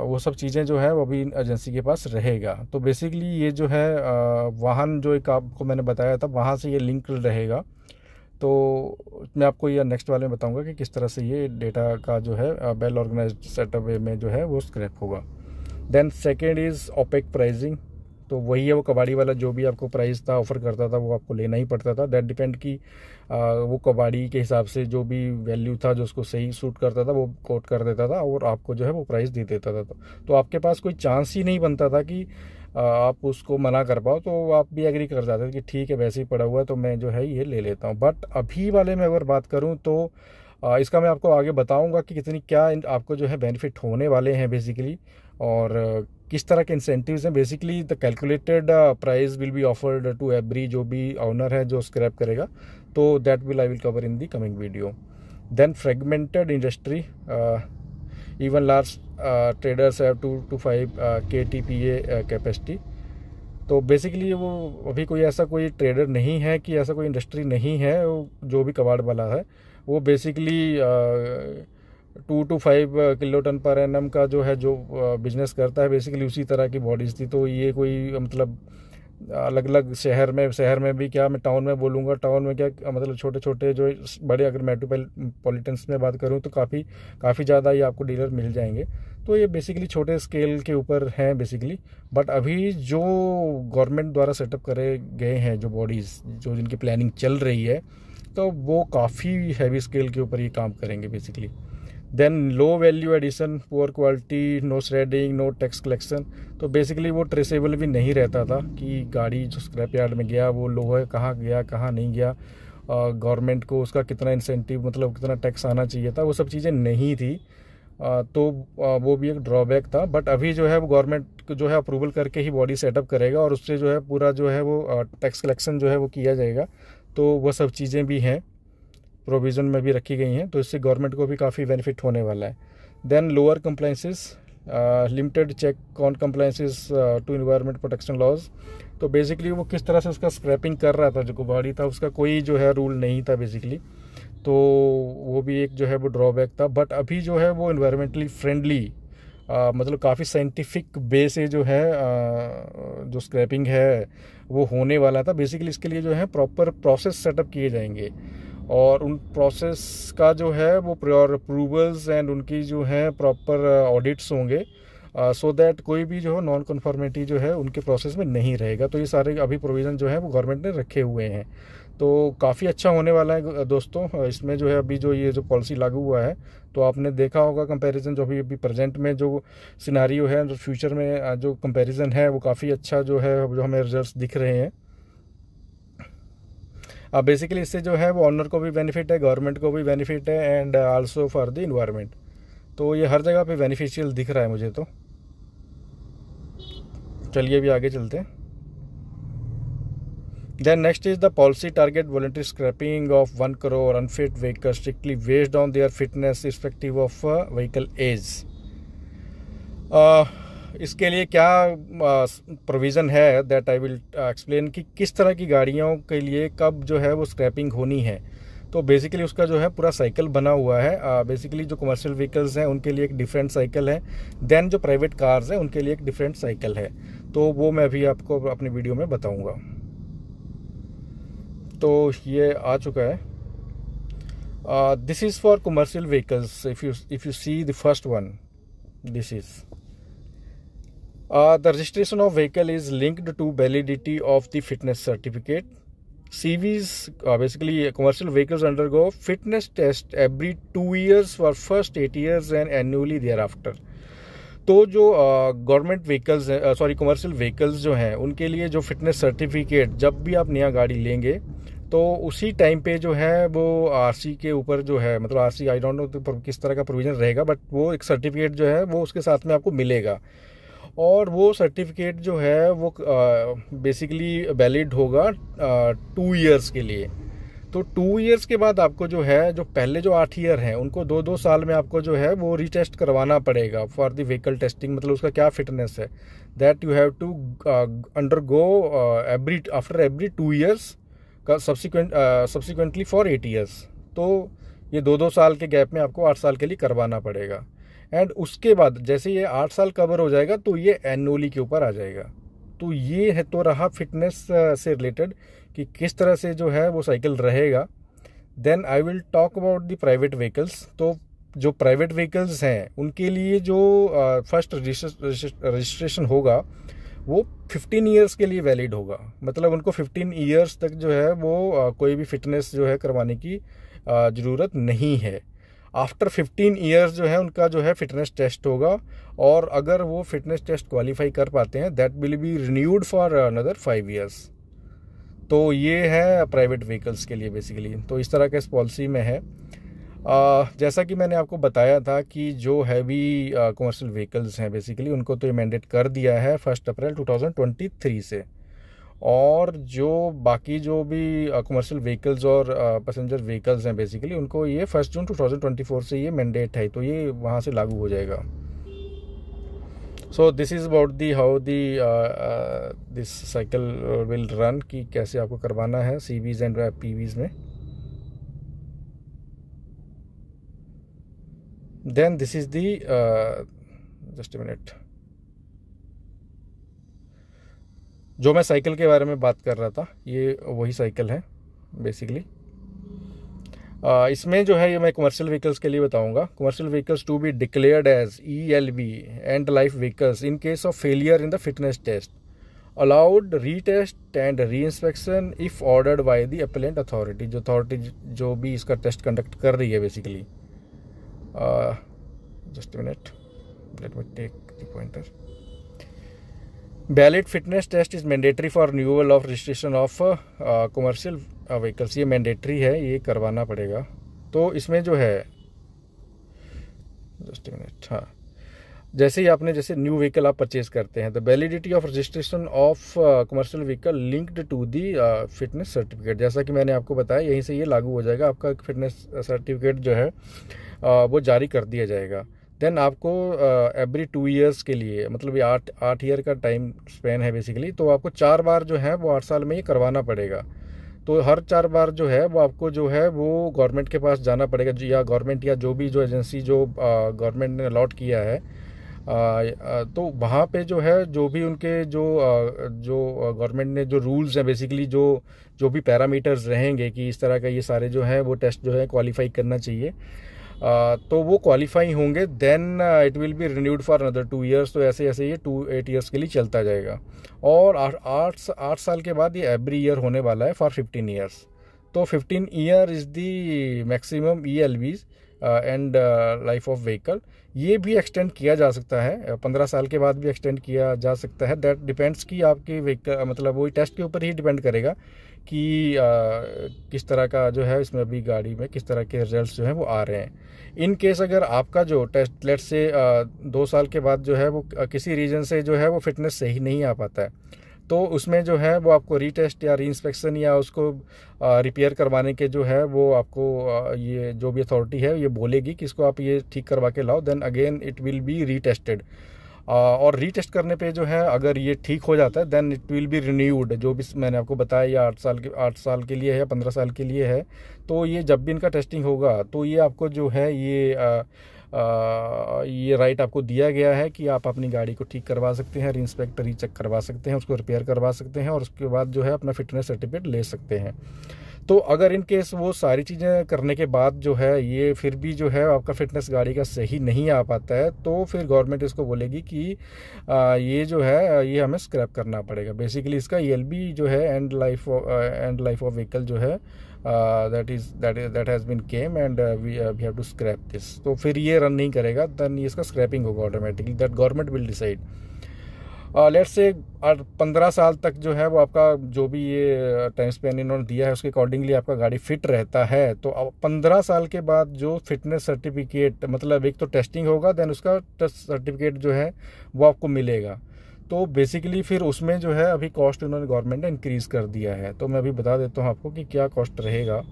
वो सब चीज़ें जो है वो भी एजेंसी के पास रहेगा तो बेसिकली ये जो है वाहन जो एक आपको मैंने बताया था वहाँ से ये लिंक रहेगा तो मैं आपको यह नेक्स्ट वाले में बताऊंगा कि किस तरह से ये डेटा का जो है वेल ऑर्गेनाइज सेटअप में जो है वो स्क्रैप होगा then second is opaque pricing तो वही है वो कबाड़ी वाला जो भी आपको प्राइस था ऑफ़र करता था वो आपको लेना ही पड़ता था दैट डिपेंड कि वो कबाड़ी के हिसाब से जो भी वैल्यू था जो उसको सही सूट करता था वो कोट कर देता था और आपको जो है वो प्राइस दे देता था तो, तो आपके पास कोई चांस ही नहीं बनता था कि आप उसको मना कर पाओ तो आप भी एग्री कर जाते कि ठीक है वैसे ही पड़ा हुआ है तो मैं जो है ये ले लेता हूँ बट अभी वाले में अगर बात करूँ तो इसका मैं आपको आगे बताऊँगा कि कितनी क्या आपको जो है बेनिफिट होने वाले हैं बेसिकली और किस तरह के इंसेंटिव्स हैं basically the calculated price will be offered to every जो भी ऑनर है जो स्क्रैप करेगा तो that will I will cover in the coming video then fragmented industry even large traders two to five K T P A capacity तो बेसिकली वो अभी कोई ऐसा कोई ट्रेडर नहीं है कि ऐसा कोई इंडस्ट्री नहीं है जो भी कबाड़ वाला है वो basically two to five kilo ton पर एन का जो है जो बिजनेस करता है बेसिकली उसी तरह की बॉडीज़ थी तो ये कोई मतलब अलग अलग शहर में शहर में भी क्या मैं टाउन में बोलूँगा टाउन में क्या मतलब छोटे छोटे जो बड़े अगर मेट्रोपॉलिटन्स में बात करूँ तो काफ़ी काफ़ी ज़्यादा ये आपको डीलर मिल जाएंगे तो ये बेसिकली छोटे स्केल के ऊपर हैं बेसिकली बट अभी जो गवर्नमेंट द्वारा सेटअप करे गए हैं जो बॉडीज़ जो जिनकी प्लानिंग चल रही है तो वो काफ़ी हैवी स्केल के ऊपर ये काम करेंगे basically then low value addition poor quality no shredding no tax collection तो बेसिकली वो ट्रेसेबल भी नहीं रहता था कि गाड़ी जो स्क्रैप यार्ड में गया वो है कहाँ गया कहाँ नहीं गया गवर्नमेंट को उसका कितना इंसेंटिव मतलब कितना टैक्स आना चाहिए था वो सब चीज़ें नहीं थी तो वो भी एक ड्रॉबैक था बट अभी जो है वो गवर्नमेंट जो है अप्रूवल करके ही बॉडी सेटअप करेगा और उससे जो है पूरा जो है वो टैक्स कलेक्शन जो है वो किया जाएगा तो वह सब चीज़ें भी हैं प्रोविज़न में भी रखी गई हैं तो इससे गवर्नमेंट को भी काफ़ी बेनिफिट होने वाला है then lower compliances limited check on compliances to environment protection laws तो बेसिकली वो किस तरह से उसका स्क्रैपिंग कर रहा था जो गुबाड़ी था उसका कोई जो है रूल नहीं था बेसिकली तो वो भी एक जो है वो ड्रॉबैक था बट अभी जो है वो इन्वायरमेंटली फ्रेंडली uh, मतलब काफ़ी साइंटिफिक बे से जो है आ, uh, जो स्क्रैपिंग है वो होने वाला था बेसिकली इसके लिए जो है प्रॉपर प्रोसेस सेटअप किए जाएंगे और उन प्रोसेस का जो है वो प्योर अप्रूवल्स एंड उनकी जो है प्रॉपर ऑडिट्स uh, होंगे सो uh, दैट so कोई भी जो है नॉन कन्फॉर्मेटी जो है उनके प्रोसेस में नहीं रहेगा तो ये सारे अभी प्रोविज़न जो है वो गवर्नमेंट ने रखे हुए हैं तो काफ़ी अच्छा होने वाला है दोस्तों uh, इसमें जो है अभी जो ये जो पॉलिसी लागू हुआ है तो आपने देखा होगा कंपैरिजन जो अभी अभी प्रेजेंट में जो सिनारियो है जो फ्यूचर में uh, जो कंपैरिजन है वो काफ़ी अच्छा जो है जो हमें रिजल्ट दिख रहे हैं बेसिकली uh, इससे जो है वो ऑनर को भी बेनिफिट है गवर्नमेंट को भी बेनिफिट है and also for the environment तो ये हर जगह पे बेनिफिशियल दिख रहा है मुझे तो चलिए भी आगे चलते then next is the policy target voluntary scrapping of one crore unfit vehicle strictly based on their fitness respective of vehicle age इसके लिए क्या प्रोविज़न है दैट आई विल एक्सप्लेन कि किस तरह की गाड़ियों के लिए कब जो है वो स्क्रैपिंग होनी है तो बेसिकली उसका जो है पूरा साइकिल बना हुआ है बेसिकली जो कमर्शियल व्हीकल्स हैं उनके लिए एक डिफरेंट साइकिल है देन जो प्राइवेट कार्स हैं उनके लिए एक डिफरेंट साइकिल है तो वो मैं अभी आपको अपने वीडियो में बताऊँगा तो ये आ चुका है this is for commercial vehicles if you if you see the first one this is the registration of vehicle is linked to validity of the fitness certificate CVs basically commercial vehicles undergo fitness test every two years for first eight years and annually thereafter तो जो गवर्नमेंट uh, व्हीकल्स हैं सॉरी कमर्शियल व्हीकल्स जो हैं उनके लिए जो फिटनेस सर्टिफिकेट जब भी आप नया गाड़ी लेंगे तो उसी टाइम पे जो है वो आरसी के ऊपर जो है मतलब आरसी आई डोंट नो किस तरह का प्रोविज़न रहेगा बट वो एक सर्टिफिकेट जो है वो उसके साथ में आपको मिलेगा और वो सर्टिफिकेट जो है वो बेसिकली वैलिड होगा टू ईयर्स के लिए तो टू ईयर्स के बाद आपको जो है जो पहले जो आठ ईयर हैं उनको दो दो साल में आपको जो है वो रीटेस्ट करवाना पड़ेगा फॉर द व्हीकल टेस्टिंग मतलब उसका क्या फिटनेस है that you have to undergo every after every two years का subsequent subsequently for eight years तो ये दो दो साल के गैप में आपको आठ साल के लिए करवाना पड़ेगा एंड उसके बाद जैसे ये आठ साल कवर हो जाएगा तो ये एनुअली के ऊपर आ जाएगा तो ये है तो रहा फिटनेस से रिलेटेड कि किस तरह से जो है वो साइकिल रहेगा then I will talk about the private vehicles तो जो प्राइवेट व्हीकल्स हैं उनके लिए जो फर्स्ट रजिस्ट्रेशन होगा वो 15 इयर्स के लिए वैलिड होगा मतलब उनको 15 इयर्स तक जो है वो कोई भी फिटनेस जो है करवाने की ज़रूरत नहीं है आफ्टर 15 ईयर्स जो है उनका जो है फिटनेस टेस्ट होगा और अगर वो फिटनेस टेस्ट क्वालिफाई कर पाते हैं that will be renewed for another five years तो ये है प्राइवेट व्हीकल्स के लिए बेसिकली तो इस तरह के इस पॉलिसी में है आ, जैसा कि मैंने आपको बताया था कि जो हैवी कमर्शियल व्हीकल्स हैं बेसिकली उनको तो ये मैंडेट कर दिया है फर्स्ट अप्रैल 2023 से और जो बाकी जो भी कमर्शियल व्हीकल्स और पैसेंजर व्हीकल्स हैं बेसिकली उनको ये फर्स्ट जून 2024 से ये मैंडेट है तो ये वहाँ से लागू हो जाएगा so this is about the how the this cycle will run कि कैसे आपको करवाना है सी वीज एंड पी वीज में then this is the just minute जो मैं साइकिल के बारे में बात कर रहा था ये वही साइकिल है बेसिकली इसमें जो है ये मैं कमर्शियल व्हीकल्स के लिए बताऊंगा commercial vehicles to be declared as E L B end life vehicles in case of failure in the fitness test allowed retest and reinspection if ordered by the appellate authority जो अथॉरिटी जो भी इसका टेस्ट कंडक्ट कर रही है basically just minute let me take the pointer ballot fitness test is mandatory for renewal of registration of commercial vehicles ये मैंडेटरी है ये करवाना पड़ेगा तो इसमें जो है जस्ट मिनट हाँ जैसे ही आपने जैसे न्यू व्हीकल आप परचेज करते हैं the validity of registration of commercial vehicle linked to the fitness certificate जैसा कि मैंने आपको बताया यहीं से ये लागू हो जाएगा आपका फिटनेस सर्टिफिकेट जो है uh, वो जारी कर दिया जाएगा देन आपको एवरी टू ईयर्स के लिए मतलब ये आठ आठ ईयर का टाइम स्पेन है बेसिकली तो आपको चार बार जो है वो आठ साल में ही करवाना पड़ेगा तो हर चार बार जो है वो आपको जो है वो गवर्नमेंट के पास जाना पड़ेगा या गवर्नमेंट या जो भी जो एजेंसी जो गवर्नमेंट uh, ने अलॉट किया है आ, uh, uh, तो वहाँ पे जो है जो भी उनके जो आ, जो गवर्नमेंट ने जो रूल्स हैं बेसिकली जो जो भी पैरामीटर्स रहेंगे कि इस तरह का ये सारे जो है वो टेस्ट जो है क्वालिफाई करना चाहिए तो वो क्वालिफाई होंगे then it will be renewed for another two years तो ऐसे ऐसे ये टू एट ईयर्स के लिए चलता जाएगा और आठ आठ साल के बाद ये एवरी ईयर होने वाला है फॉर फिफ्टीन ईयर्स तो fifteen year is the maximum E L Vs end life of vehicle ये भी एक्सटेंड किया जा सकता है पंद्रह साल के बाद भी एक्सटेंड किया जा सकता है दैट डिपेंड्स कि आपके व्हीकल मतलब वही टेस्ट के ऊपर ही डिपेंड करेगा कि किस तरह का जो है इसमें अभी गाड़ी में किस तरह के रिजल्ट जो हैं वो आ रहे हैं इन केस अगर आपका जो टेस्ट लेट से दो साल के बाद जो है वो किसी रीजन से जो है वो फिटनेस सही नहीं आ पाता है तो उसमें जो है वो आपको रीटेस्ट या री इंस्पेक्शन या उसको रिपेयर करवाने के जो है वो आपको ये जो भी अथॉरिटी है ये बोलेगी कि इसको आप ये ठीक करवा के लाओ then again it will be retested और रीटेस्ट करने पे जो है अगर ये ठीक हो जाता है then it will be renewed जो भी मैंने आपको बताया ये आठ साल के आठ साल के लिए है या पंद्रह साल के लिए है तो ये जब भी इनका टेस्टिंग होगा तो ये आपको जो है ये आ, आ, ये राइट आपको दिया गया है कि आप अपनी गाड़ी को ठीक करवा सकते हैं रिंस्पेक्टर ही चेक करवा सकते हैं उसको रिपेयर करवा सकते हैं और उसके बाद जो है अपना फिटनेस सर्टिफिकेट ले सकते हैं तो अगर इन केस वो सारी चीज़ें करने के बाद जो है ये फिर भी जो है आपका फिटनेस गाड़ी का सही नहीं आ पाता है तो फिर गवर्नमेंट इसको बोलेगी कि आ, ये जो है ये हमें स्क्रैप करना पड़ेगा बेसिकली इसका ई e जो है end life end life of vehicle जो है that is that is that has been came and we have to scrap this तो फिर ये रन नहीं करेगा दैन इसका स्क्रैपिंग होगा automatically that government will decide let uh, से uh, पंद्रह साल तक जो है वो आपका जो भी ये टाइम uh, स्पेन इन्होंने दिया है उसके अकॉर्डिंगली आपका गाड़ी फिट रहता है तो अब पंद्रह साल के बाद जो फिटनेस सर्टिफिकेट मतलब एक तो टेस्टिंग होगा देन उसका टेस्ट सर्टिफिकेट जो है वो आपको मिलेगा तो बेसिकली फिर उसमें जो है अभी कॉस्ट उन्होंने गवर्नमेंट ने इंक्रीज़ कर दिया है तो मैं अभी बता देता हूँ आपको कि क्या कॉस्ट रहेगा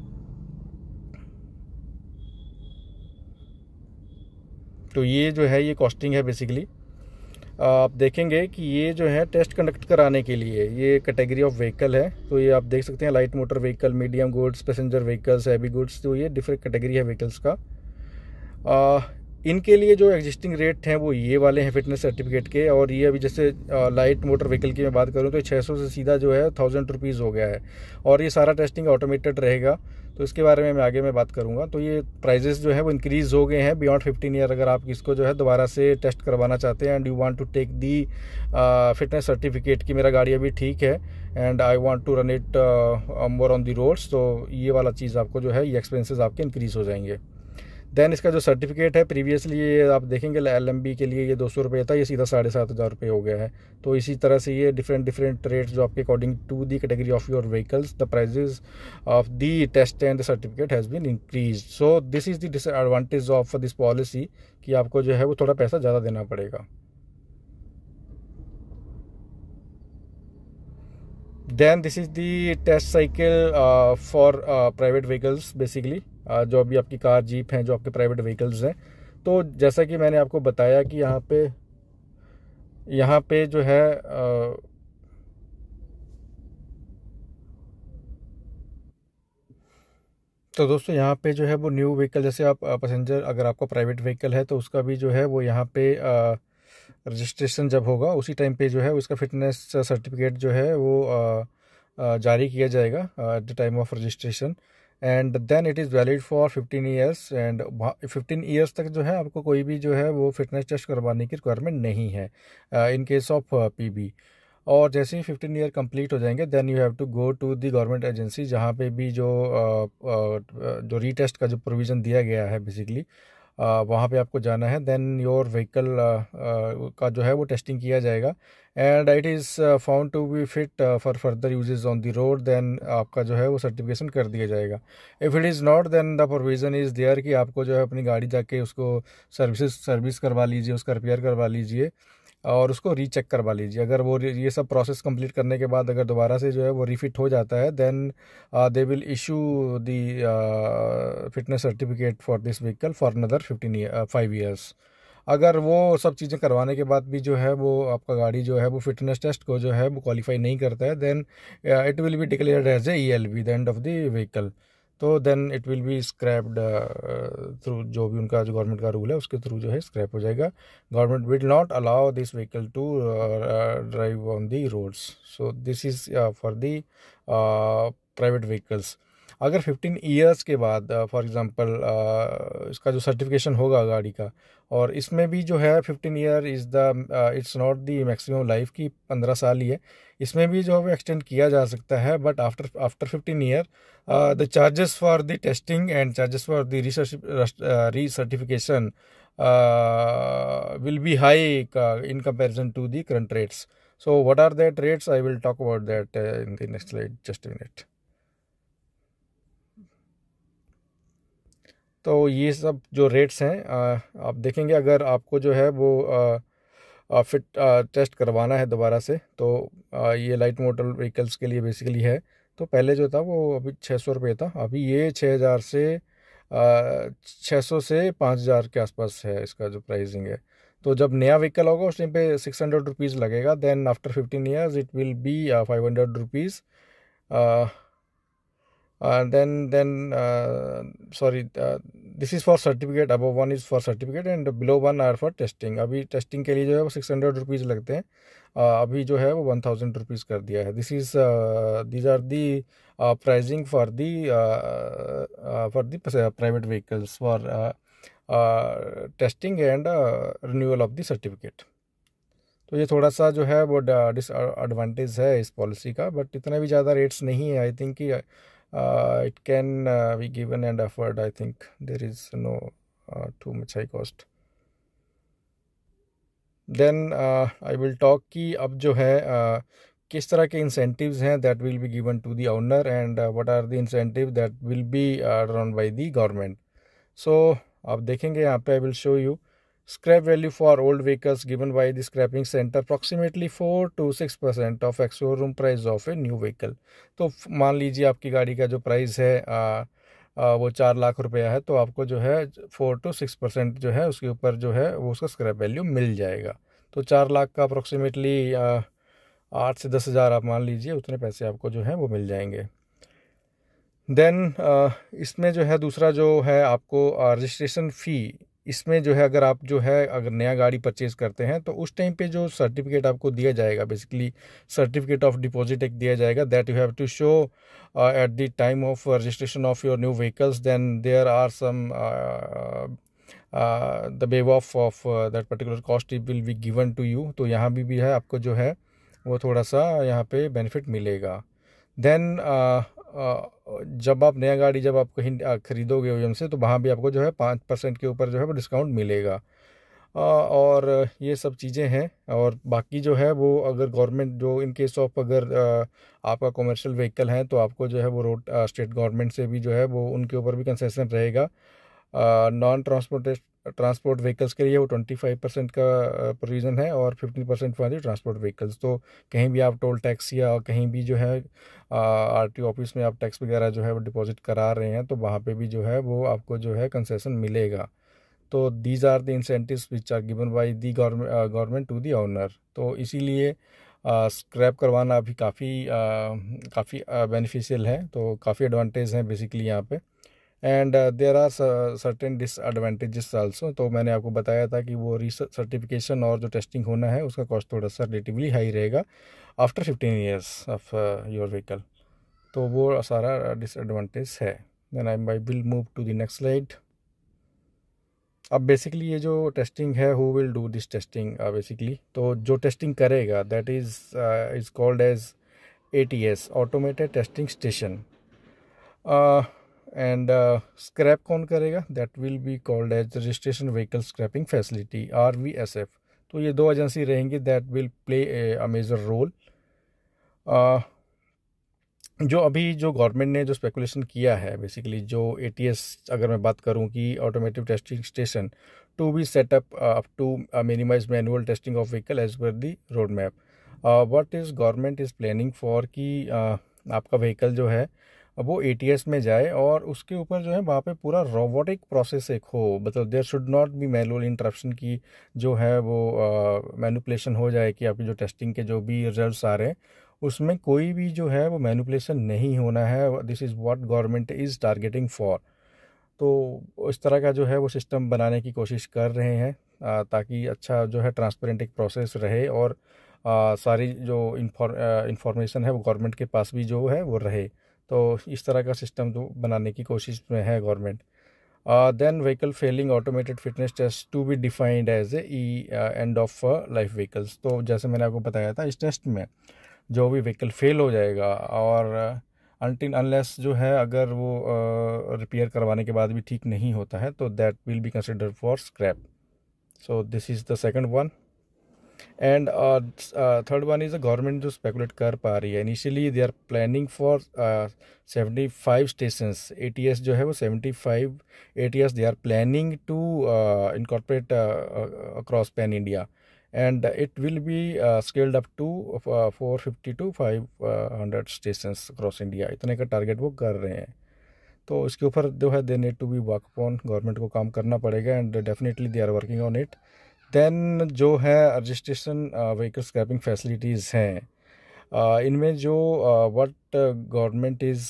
तो ये जो है ये कॉस्टिंग है बेसिकली आप देखेंगे कि ये जो है टेस्ट कंडक्ट कराने के लिए ये कैटेगरी ऑफ व्हीकल है तो ये आप देख सकते हैं light motor vehicle medium goods passenger vehicles heavy goods तो ये डिफरेंट कैटेगरी है व्हीकल्स का इनके लिए जो एग्जिस्टिंग रेट हैं वो ये वाले हैं फिटनेस सर्टिफिकेट के और ये अभी जैसे लाइट मोटर व्हीकल की मैं बात करूँ तो छः सौ से सीधा जो है थाउजेंड रुपीज़ हो गया है और ये सारा टेस्टिंग ऑटोमेटेड रहेगा तो इसके बारे में मैं आगे मैं बात करूँगा तो ये प्राइजेस जो है वो इंक्रीज़ हो गए हैं बियॉन्ड फिफ्टीन ईयर अगर आप इसको जो है दोबारा से टेस्ट करवाना चाहते हैं and you want to take the fitness certificate कि मेरा गाड़ी अभी ठीक है and I want to run it more on the roads तो ये वाला चीज़ आपको जो है ये एक्सपेंसिस आपके इंक्रीज़ हो जाएंगे देन इसका जो सर्टिफिकेट है प्रीवियसली ये आप देखेंगे एल के लिए ये दो सौ रुपये था ये सीधा साढ़े सात हज़ार रुपये हो गया है तो इसी तरह से ये डिफरेंट डिफरेंट रेट्स जो आपके according to the category of your vehicles the prices of the test and the certificate has been increase so this is the disadvantage of this policy कि आपको जो है वो थोड़ा पैसा ज़्यादा देना पड़ेगा then this is the test cycle for private vehicles basically जो अभी आपकी कार जीप हैं जो आपके प्राइवेट व्हीकल्स हैं तो जैसा कि मैंने आपको बताया कि यहाँ पे यहाँ पे जो है आ, तो दोस्तों यहाँ पे जो है वो न्यू व्हीकल जैसे आप पैसेंजर अगर आपका प्राइवेट व्हीकल है तो उसका भी जो है वो यहाँ पे आ, रजिस्ट्रेशन जब होगा उसी टाइम पे जो है उसका फिटनेस सर्टिफिकेट जो है वो आ, आ, जारी किया जाएगा at the time of registration and then it is valid for fifteen years and fifteen years तक जो है आपको कोई भी जो है वो फिटनेस टेस्ट करवाने की रिक्वायरमेंट नहीं है in case of P B और जैसे ही फिफ्टीन ईयर कंप्लीट हो जाएंगे then you have to go to the government agency जहाँ पे भी जो आ, uh, आ, uh, uh, जो रीटेस्ट का जो प्रोविज़न दिया गया है बेसिकली वहाँ पे आपको जाना है देन योर व्हीकल का जो है वो टेस्टिंग किया जाएगा and it is found to be fit for further usages on the road then आपका जो है वो सर्टिफिकेशन कर दिया जाएगा if it is not then the provision is there कि आपको जो है अपनी गाड़ी जाके उसको सर्विस सर्विस करवा लीजिए उसका रिपेयर करवा लीजिए और उसको रीचेक करवा लीजिए अगर वो ये सब प्रोसेस कंप्लीट करने के बाद अगर दोबारा से जो है वो रिफिट हो जाता है then they will issue the fitness certificate for this vehicle for another fifteen five years अगर वो सब चीज़ें करवाने के बाद भी जो है वो आपका गाड़ी जो है वो फिटनेस टेस्ट को जो है वो क्वालिफाई नहीं करता है then it will be declared as a E L B the end of the vehicle तो then it will be scrapped through जो भी उनका जो गवर्नमेंट का रूल है उसके थ्रू जो है स्क्रैप हो जाएगा government will not allow this vehicle to drive on the roads so this is for the private vehicles अगर फिफ्टीन ईयर्स के बाद फॉर uh, एग्ज़ाम्पल uh, इसका जो सर्टिफिकेशन होगा गाड़ी का और इसमें भी जो है fifteen year is the it's not the maximum life की पंद्रह साल ही है इसमें भी जो है एक्सटेंड किया जा सकता है but after after fifteen year the charges for the testing and charges for the research recertification will be high in comparison to the current rates so what are that rates I will talk about that in the next light just a तो ये सब जो रेट्स हैं आप देखेंगे अगर आपको जो है वो फिट टेस्ट करवाना है दोबारा से तो ये लाइट मोटर व्हीकल्स के लिए बेसिकली है तो पहले जो था वो अभी छः सौ रुपये था अभी ये छः हज़ार से छः सौ से पाँच हज़ार के आसपास है इसका जो प्राइसिंग है तो जब नया व्हीकल होगा उस टाइम पे सिक्स हंड्रेड रुपीज़ लगेगा then after fifteen years it will be five hundred rupees uh, then then uh, sorry uh, this is for certificate अब one is for certificate and below one are for testing अभी टेस्टिंग के लिए जो है वो सिक्स हंड्रेड रुपीज़ लगते हैं uh, अभी जो है वो वन थाउजेंड रुपीज़ कर दिया है this is these are the pricing for the for the private vehicles for testing and renewal of the certificate तो ये थोड़ा सा जो है वो डिसएडवांटेज है इस पॉलिसी का बट इतना भी ज़्यादा रेट्स नहीं है आई थिंक कि Uh, it can uh, be given and offered i think there is no uh, too much high cost then i will talk ki ab jo hai uh, किस तरह के इंसेंटिव्स हैं that will be given to the owner and what are the incentive that will be run by the government so आप देखेंगे यहाँ पे I will show you Scrap value for old vehicles given by the scrapping center approximately 4 to 6 percent of ex showroom price of a new vehicle तो मान लीजिए आपकी गाड़ी का जो प्राइस है आ, आ, वो चार लाख रुपया है तो आपको जो है फोर टू सिक्स परसेंट जो है उसके ऊपर जो है वो उसका स्क्रैप वैल्यू मिल जाएगा तो चार लाख का अप्रोक्सीमेटली आठ से दस हज़ार आप मान लीजिए उतने पैसे आपको जो है वो मिल जाएंगे देन uh, इसमें जो है दूसरा जो है आपको रजिस्ट्रेशन फ़ी इसमें जो है अगर आप जो है अगर नया गाड़ी परचेज़ करते हैं तो उस टाइम पे जो सर्टिफिकेट आपको दिया जाएगा बेसिकली सर्टिफिकेट ऑफ डिपॉजिट एक दिया जाएगा that you have to show at the time of registration of your new vehicles then there are some the waive of of that particular cost it will be given to you तो यहाँ भी भी है आपको जो है वो थोड़ा सा यहाँ पे बेनिफिट मिलेगा देन जब आप नया गाड़ी जब आप कहीं ख़रीदोगे ओ से तो वहाँ भी आपको जो है पाँच परसेंट के ऊपर जो है वो डिस्काउंट मिलेगा और ये सब चीज़ें हैं और बाकी जो है वो अगर गवर्नमेंट जो इन केस ऑफ अगर आपका कमर्शियल व्हीकल है तो आपको जो है वो रोड स्टेट गवर्नमेंट से भी जो है वो उनके ऊपर भी कंसेशन रहेगा नॉन ट्रांसपोर्टेश ट्रांसपोर्ट व्हीकल्स के लिए वो ट्वेंटी फाइव परसेंट का प्रोविज़न है और fifteen percent for transport vehicles तो कहीं भी आप टोल टैक्स या कहीं भी जो है आर टी ऑफिस में आप टैक्स वगैरह जो है वो डिपॉजिट करा रहे हैं तो वहाँ पर भी जो है वो आपको जो है कंसेसन मिलेगा तो these are the incentives which are given by the government to the owner तो इसीलिए स्क्रैप करवाना अभी काफ़ी काफ़ी बेनिफिशियल है तो काफ़ी एडवांटेज हैं बेसिकली यहाँ पे and there are certain disadvantages also तो मैंने आपको बताया था कि वो रिसर्च सर्टिफिकेशन और जो टेस्टिंग होना है उसका कॉस्ट थोड़ा सा रिलेटिवली हाई रहेगा after fifteen years of your vehicle तो वो सारा डिसएडवांटेज है then I I will move to the next slide अब बेसिकली ये जो टेस्टिंग है who will do this testing basically तो जो टेस्टिंग करेगा that is is called as A T S automated testing station and scrap uh, कौन करेगा that will be called as registration vehicle scrapping facility R V S F तो ये दो एजेंसी रहेंगी that will play a major role जो अभी जो गवर्नमेंट ने जो स्पेकुलेशन किया है बेसिकली जो एस अगर मैं बात करूँ कि automotive testing station to be set up up to minimize manual testing of vehicle as per the road map what is government is planning for कि uh, आपका व्हीकल जो है अब वो ए में जाए और उसके ऊपर जो है वहाँ पे पूरा रोबोटिक प्रोसेस एक हो मतलब there should not be manual interruption की जो है वो मैनुपलेशन हो जाए कि आपकी जो टेस्टिंग के जो भी रिजल्ट आ रहे हैं उसमें कोई भी जो है वो मैनुपलेशन नहीं होना है this is what government is targeting for तो इस तरह का जो है वो सिस्टम बनाने की कोशिश कर रहे हैं ताकि अच्छा जो है ट्रांसपेरेंट एक प्रोसेस रहे और आ, सारी जो इंफॉर्मेशन है वो गवर्नमेंट के पास भी जो है वो रहे तो इस तरह का सिस्टम तो बनाने की कोशिश में है government then vehicle failing automated fitness test to be defined as a end of life vehicles तो जैसे मैंने आपको बताया था इस टेस्ट में जो भी व्हीकल फेल हो जाएगा और अनटिन uh, अनलेस जो है अगर वो रिपेयर uh, करवाने के बाद भी ठीक नहीं होता है तो that will be consider for scrap so this is the second one and third one is government जो स्पेकुलेट कर पा रही है initially they are planning for seventy five station A T S जो है वो seventy five A T S they are planning to incorporate across pan India and it will be scaled up to four fifty to five hundred station across India इतने का टारगेट वो कर रहे हैं तो इसके ऊपर जो है they need to be work upon government को काम करना पड़ेगा and definitely they are working on it then जो है रजिस्ट्रेशन व्हीकल स्क्रैपिंग फैसिलिटीज़ हैं uh, इनमें जो what government is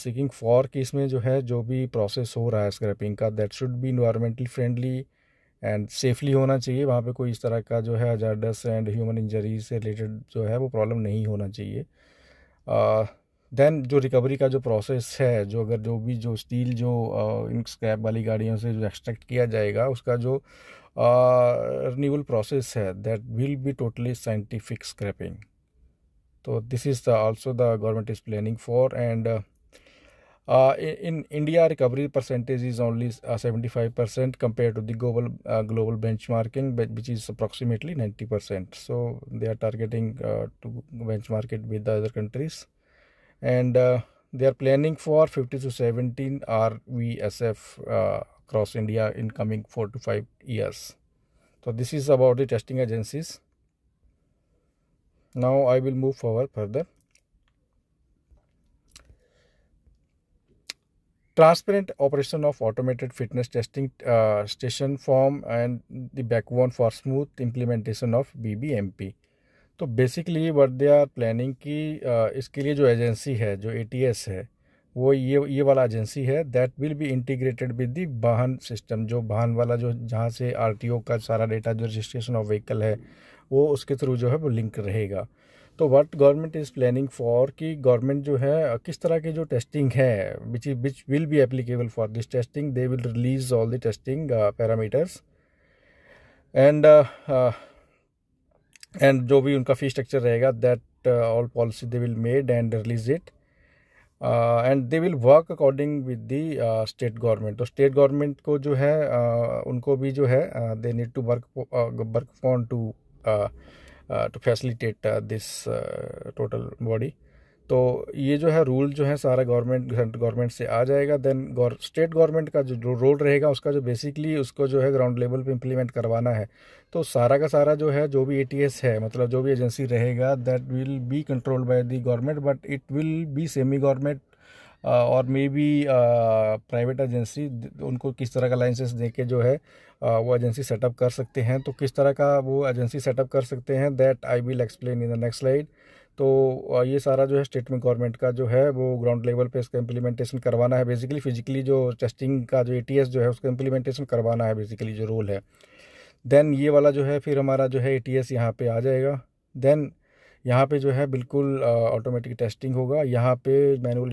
seeking for कि इसमें जो है जो भी प्रोसेस हो रहा है स्क्रैपिंग का that should be environmentally friendly and safely होना चाहिए वहाँ पे कोई इस तरह का जो है हजारडस एंड ह्यूमन इंजरी से रिलेटेड जो है वो प्रॉब्लम नहीं होना चाहिए दैन uh, जो रिकवरी का जो प्रोसेस है जो अगर जो भी जो स्टील जो uh, इन स्क्रैप वाली गाड़ियों से जो एक्सट्रैक्ट किया जाएगा उसका जो renewal process that will be totally scientific scrapping so this is the, also the government is planning for and uh, in India, recovery percentage is only uh, seventy-five percent compared to the global uh, global benchmarking, which is approximately ninety percent. So they are targeting uh, to benchmark it with the other countries, and uh, they are planning for fifty to seventeen RVSF uh, across India in coming 4 to 5 years. So this is about the testing agencies. Now I will move forward further. transparent operation of automated fitness testing uh, station form and the backbone for smooth implementation of BBMP. तो basically what they are planning की इसके लिए जो एजेंसी है जो ए है वो ये ये वाला एजेंसी है that will be integrated with the Vahan system जो वाहन वाला जो जहाँ से आर का सारा डेटा जो रजिस्ट्रेशन ऑफ व्हीकल है वो उसके थ्रू जो है वो लिंक रहेगा तो what government is planning for कि गवर्नमेंट जो है किस तरह की जो टेस्टिंग है which is which will be applicable for this testing they will release all the testing parameters and and जो भी उनका फी स्ट्रक्चर रहेगा that all policy they will made and release it and they will work according with the state government तो स्टेट गवर्नमेंट को जो है uh, उनको भी जो है they need to work work phone to to facilitate this total body तो ये जो है रूल जो है सारा गवर्नमेंट गवर्नमेंट से आ जाएगा देन स्टेट गवर्नमेंट का जो रोल रहेगा उसका जो बेसिकली उसको जो है ग्राउंड लेवल पे इम्प्लीमेंट करवाना है तो सारा का सारा जो है जो भी एटीएस है मतलब जो भी एजेंसी रहेगा that will be controlled by the government but it will be semi government और मे बी प्राइवेट एजेंसी उनको किस तरह का लाइसेंस दे के जो है uh, वो एजेंसी सेटअप कर सकते हैं तो किस तरह का वो एजेंसी सेटअप कर सकते हैं that I will explain in the next slide तो ये सारा जो है स्टेट में गवर्नमेंट का जो है वो ग्राउंड लेवल पे इसका इम्प्लीमेंटेशन करवाना है बेसिकली फिजिकली जो टेस्टिंग का जो ए जो है उसका इम्प्लीमेंटेशन करवाना है बेसिकली जो रोल है देन ये वाला जो है फिर हमारा जो है ए टी एस यहाँ पर आ जाएगा देन यहाँ पे जो है बिल्कुल ऑटोमेटिक टेस्टिंग होगा यहाँ पे मैनुअल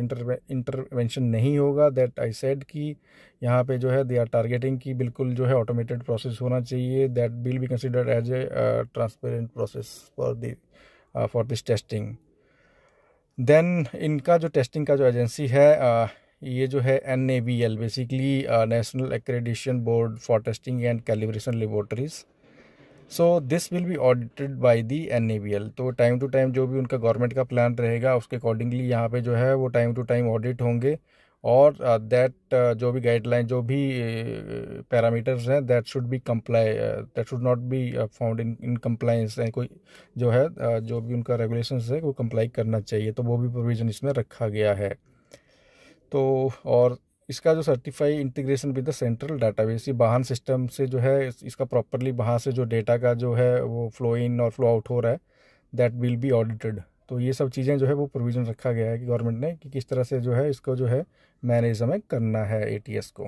इंटरवेंशन नहीं होगा दैट आई सेड कि यहाँ पे जो है दे आर टारगेटिंग की बिल्कुल जो है ऑटोमेटेड प्रोसेस होना चाहिए that will be considered as a transparent process for the for this testing then इनका जो टेस्टिंग का जो एजेंसी है uh, ये जो है N A B L basically national accreditation board for testing and calibration laboratories so this will be audited by the N A B L तो टाइम टू टाइम जो भी उनका गवर्नमेंट का प्लान रहेगा उसके अकॉर्डिंगली यहाँ पे जो है वो टाइम टू टाइम ऑडिट होंगे और दैट uh, uh, जो भी गाइडलाइन जो भी पैरामीटर्स uh, हैं that should be comply that should not be found in in compliance कोई जो है uh, जो भी उनका रेगुलेशन है वो कम्प्लाई करना चाहिए तो वो भी प्रोविज़न इसमें रखा गया है तो और इसका जो certify integration with the central database ये वाहन सिस्टम से जो है इसका प्रॉपरली वहाँ से जो डेटा का जो है वो फ्लो इन और फ्लो आउट हो रहा है दैट विल बी ऑडिटेड तो ये सब चीज़ें जो है वो प्रोविज़न रखा गया है कि गवर्नमेंट ने कि किस तरह से जो है इसको जो है मैनेज हमें करना है एटीएस को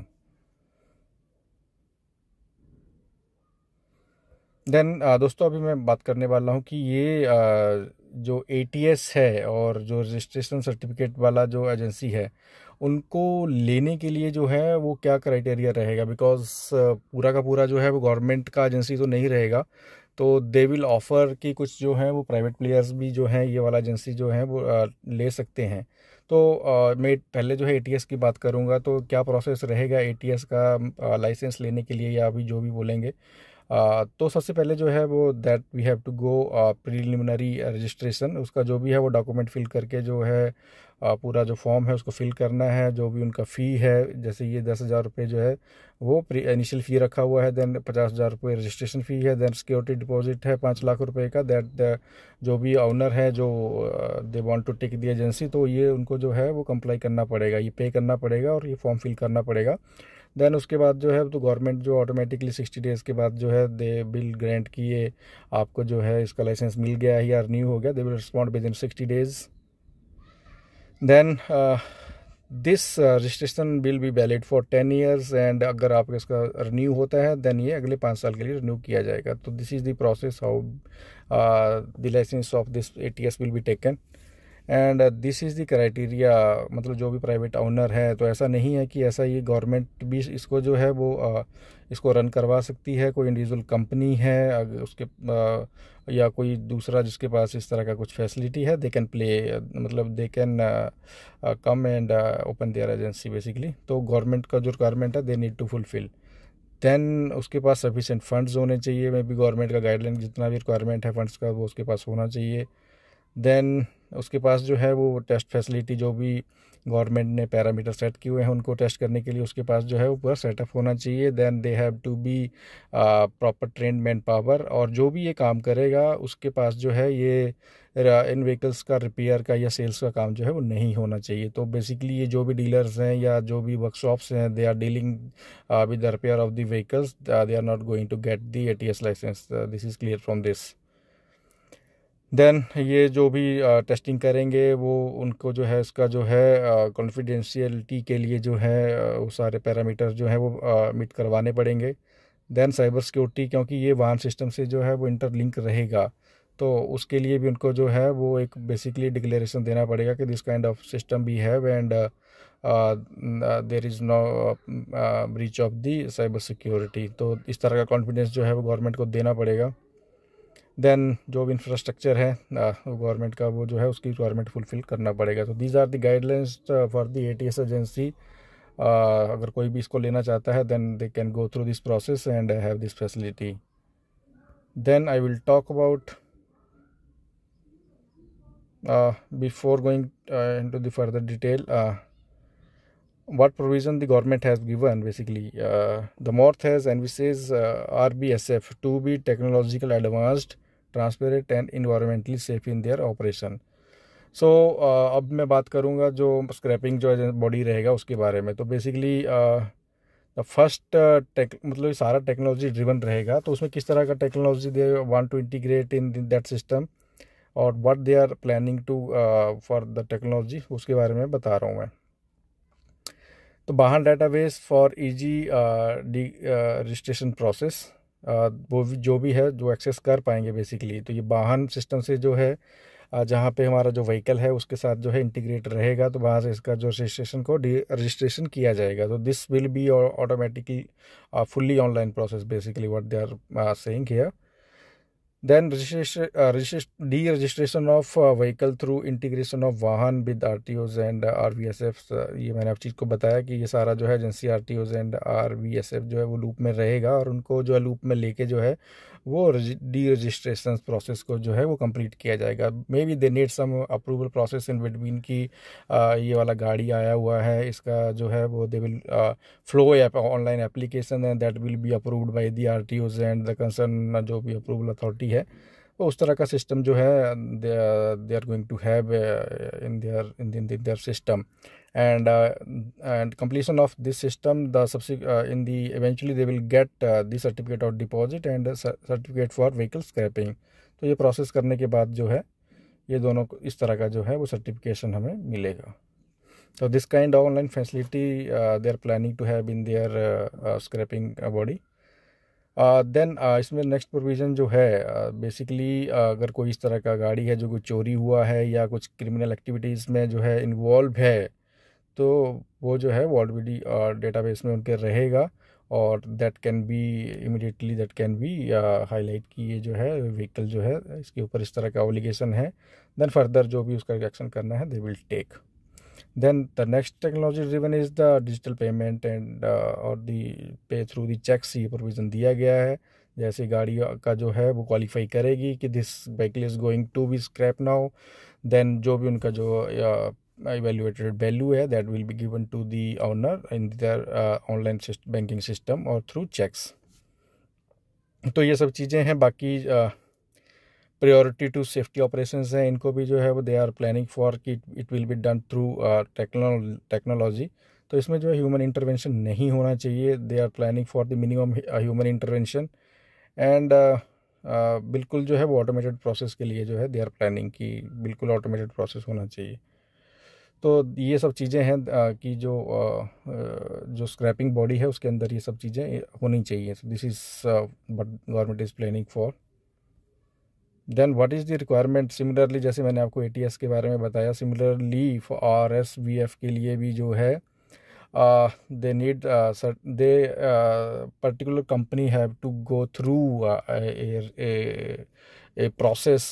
देन uh, दोस्तों अभी मैं बात करने वाला हूँ कि ये uh, जो एटीएस है और जो रजिस्ट्रेशन सर्टिफिकेट वाला जो एजेंसी है उनको लेने के लिए जो है वो क्या क्राइटेरिया रहेगा बिकॉज uh, पूरा का पूरा जो है वो गवर्नमेंट का एजेंसी तो नहीं रहेगा तो दे विल ऑफ़र की कुछ जो हैं वो प्राइवेट प्लेयर्स भी जो हैं ये वाला एजेंसी जो है वो ले सकते हैं तो मैं पहले जो है एटीएस की बात करूँगा तो क्या प्रोसेस रहेगा एटीएस का लाइसेंस लेने के लिए या अभी जो भी बोलेंगे तो सबसे पहले जो है वो that we have to go preliminary registration उसका जो भी है वो डॉक्यूमेंट फिल करके जो है पूरा जो फॉर्म है उसको फिल करना है जो भी उनका फ़ी है जैसे ये दस हज़ार रुपये जो है वो प्री इनिशियल फ़ी रखा हुआ है दैन पचास हज़ार रुपये रजिस्ट्रेशन फ़ी है दैन सिक्योरिटी डिपॉजिट है पाँच लाख रुपए का दैट जो भी ऑनर है जो they want to take the agency तो ये उनको जो है वो कंप्लाई करना पड़ेगा ये पे करना पड़ेगा और ये फॉर्म फिल करना पड़ेगा देन उसके बाद जो है तो गवर्नमेंट जो ऑटोमेटिकली सिक्सटी डेज़ के बाद जो है दे बिल ग्रेंट किए आपको जो है इसका लाइसेंस मिल गया है या रिन्यू हो गया they will respond within sixty days then this registration will be valid for ten years and अगर आपका इसका रिन्यू होता है देन ये अगले पाँच साल के लिए रिन्यू किया जाएगा तो this is the process how the licence of this A T S will be taken and this is the criteria मतलब जो भी प्राइवेट ऑनर है तो ऐसा नहीं है कि ऐसा ये गवर्नमेंट भी इसको जो है वो uh, इसको रन करवा सकती है कोई इंडिविजुअल कंपनी है उसके uh, या कोई दूसरा जिसके पास इस तरह का कुछ फैसिलिटी है दे कैन प्ले मतलब they can come and open their agency basically तो गवर्नमेंट का जो रिक्वायरमेंट है they need to fulfil then उसके पास सफिशेंट फंड्स होने चाहिए मे बी गवर्नमेंट का गाइडलाइन जितना भी रिक्वायरमेंट है फंड्स का वो उसके पास होना चाहिए देन उसके पास जो है वो टेस्ट फैसिलिटी जो भी गवर्नमेंट ने पैरामीटर सेट किए हुए हैं उनको टेस्ट करने के लिए उसके पास जो है वो पूरा सेटअप होना चाहिए then they have to be proper trained man power और जो भी ये काम करेगा उसके पास जो है ये इन व्हीकल्स का रिपेयर का या सेल्स का काम जो है वो नहीं होना चाहिए तो बेसिकली ये जो भी डीलर्स हैं या जो भी वर्कशॉप्स हैं they are dealing with the repair of the vehicles they are not going to get the A S licence this is clear from this then ये जो भी टेस्टिंग करेंगे वो उनको जो है उसका जो है कॉन्फिडेंशियलिटी के लिए जो है वो सारे पैरामीटर जो है वो मीट करवाने पड़ेंगे देन साइबर सिक्योरिटी क्योंकि ये वाहन सिस्टम से जो है वो इंटरलिंक रहेगा तो उसके लिए भी उनको जो है वो एक बेसिकली डिक्लेरेशन देना पड़ेगा कि दिस काइंड ऑफ सिस्टम भी have and there is no breach of the cyber security तो इस तरह का कॉन्फिडेंस जो है वो गवर्नमेंट को देना पड़ेगा देन जो भी इंफ्रास्ट्रक्चर है गवर्नमेंट का वो जो है उसकी रिक्वायरमेंट फुलफिल करना पड़ेगा तो these are the guidelines for the A T S agency अगर कोई भी इसको लेना चाहता है then they can go through this process and have this facility then I will talk about before going in the further detail what provision the government has given basically the MoRTH has and with R B S F to be technological advanced transparent and environmentally safe in their operation so अब मैं बात करूँगा जो स्क्रैपिंग जो बॉडी रहेगा उसके बारे में तो बेसिकली द फर्स्ट टेक मतलब सारा टेक्नोलॉजी ड्रिवन रहेगा तो उसमें किस तरह का technology they want to integrate in that system और what they are planning to for the technology उसके बारे में बता रहा हूँ मैं तो बाहर database for easy registration process वो जो भी है जो एक्सेस कर पाएंगे बेसिकली तो ये वाहन सिस्टम से जो है जहाँ पे हमारा जो व्हीकल है उसके साथ जो है इंटीग्रेट रहेगा तो वहाँ से इसका जो रजिस्ट्रेशन को रजिस्ट्रेशन किया जाएगा तो this will be automatically fully online process basically what they are saying here then registration uh, registration deregistration of uh, vehicle through integration of Vahan with R T Os and R V S F ये मैंने आप चीज़ को बताया कि ये सारा जो है agency R T Os and R V S F जो है वो लूप में रहेगा और उनको जो है लूप में लेके जो है वो डी रजिस्ट्रेशन प्रोसेस को जो है वो कंप्लीट किया जाएगा may be they need some approval process in between की ये वाला गाड़ी आया हुआ है इसका जो है वो they will flow app online application है that will be approved by the R T Os and the concern जो भी अप्रूवल अथॉरिटी है तो उस तरह का सिस्टम जो है they are going to have in their in their system and uh, and completion of this system the uh, in the eventually they will get uh, the certificate of deposit and certificate for vehicle scrapping तो ये प्रोसेस करने के बाद जो है ये दोनों को इस तरह का जो है वो सर्टिफिकेशन हमें मिलेगा तो this kind online facility they are planning to have in their scrapping body then इसमें नेक्स्ट प्रोविज़न जो है बेसिकली uh, uh, अगर कोई इस तरह का गाड़ी है जो कुछ चोरी हुआ है या कुछ क्रिमिनल एक्टिविटीज़ में जो है इन्वॉल्व है तो वो जो है वर्ल्ड वीडी डेटाबेस में उनके रहेगा और that can be immediately that can be highlight कि ये जो है व्हीकल जो है इसके ऊपर इस तरह का ऑब्लिगेशन है देन फर्दर जो भी उसका एक्शन करना है they will take then the next technology driven is the digital payment and और the pay through the cheques ये प्रोविज़न दिया गया है जैसे गाड़ी का जो है वो क्वालिफाई करेगी कि this vehicle is going to be scrap now then जो भी उनका जो evaluated value है that will be given to the owner in their uh, online system, banking system or through checks तो ये सब चीज़ें हैं बाकी प्रायोरिटी टू सेफ्टी ऑपरेशन हैं इनको भी जो है वो दे आर प्लानिंग फॉर कि it will be done through technology तो इसमें जो है ह्यूमन इंटरवेंशन नहीं होना चाहिए they are planning for the minimum human intervention and बिल्कुल जो है वो ऑटोमेटेड प्रोसेस के लिए जो है दे आर प्लानिंग की बिल्कुल ऑटोमेटेड प्रोसेस होना चाहिए तो ये सब चीज़ें हैं कि जो जो स्क्रैपिंग बॉडी है उसके अंदर ये सब चीज़ें होनी चाहिए this is but government is planning for then what is the requirement similarly जैसे मैंने आपको एटीएस के बारे में बताया similarly for R S V F के लिए भी जो है they need they particular company have to go through a process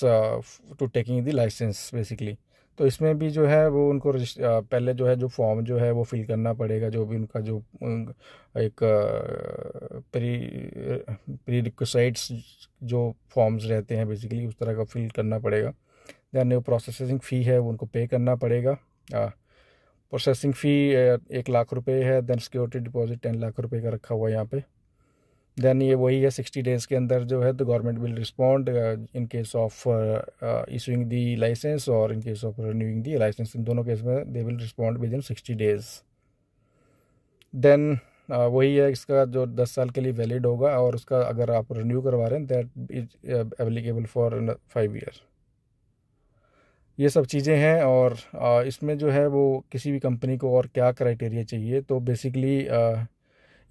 to taking the license basically तो इसमें भी जो है वो उनको पहले जो है जो फॉर्म जो है वो फिल करना पड़ेगा जो भी उनका जो एक प्री प्री जो फॉर्म्स रहते हैं बेसिकली उस तरह का फिल करना पड़ेगा दैन वो प्रोसेसिंग फ़ी है वो उनको पे करना पड़ेगा प्रोसेसिंग फ़ी एक लाख रुपए है than security deposit ten lakh रुपए का रखा हुआ है यहाँ पर देन ये वही है सिक्सटी डेज़ के अंदर जो है तो government will respond in case of issuing the license और in case of renewing the license इन दोनों केस में they will respond within sixty days then वही है इसका जो दस साल के लिए वैलिड होगा और उसका अगर आप रिन्यू करवा रहे हैं that is applicable for five year ये सब चीज़ें हैं और uh, इसमें जो है वो किसी भी कंपनी को और क्या क्राइटेरिया चाहिए तो बेसिकली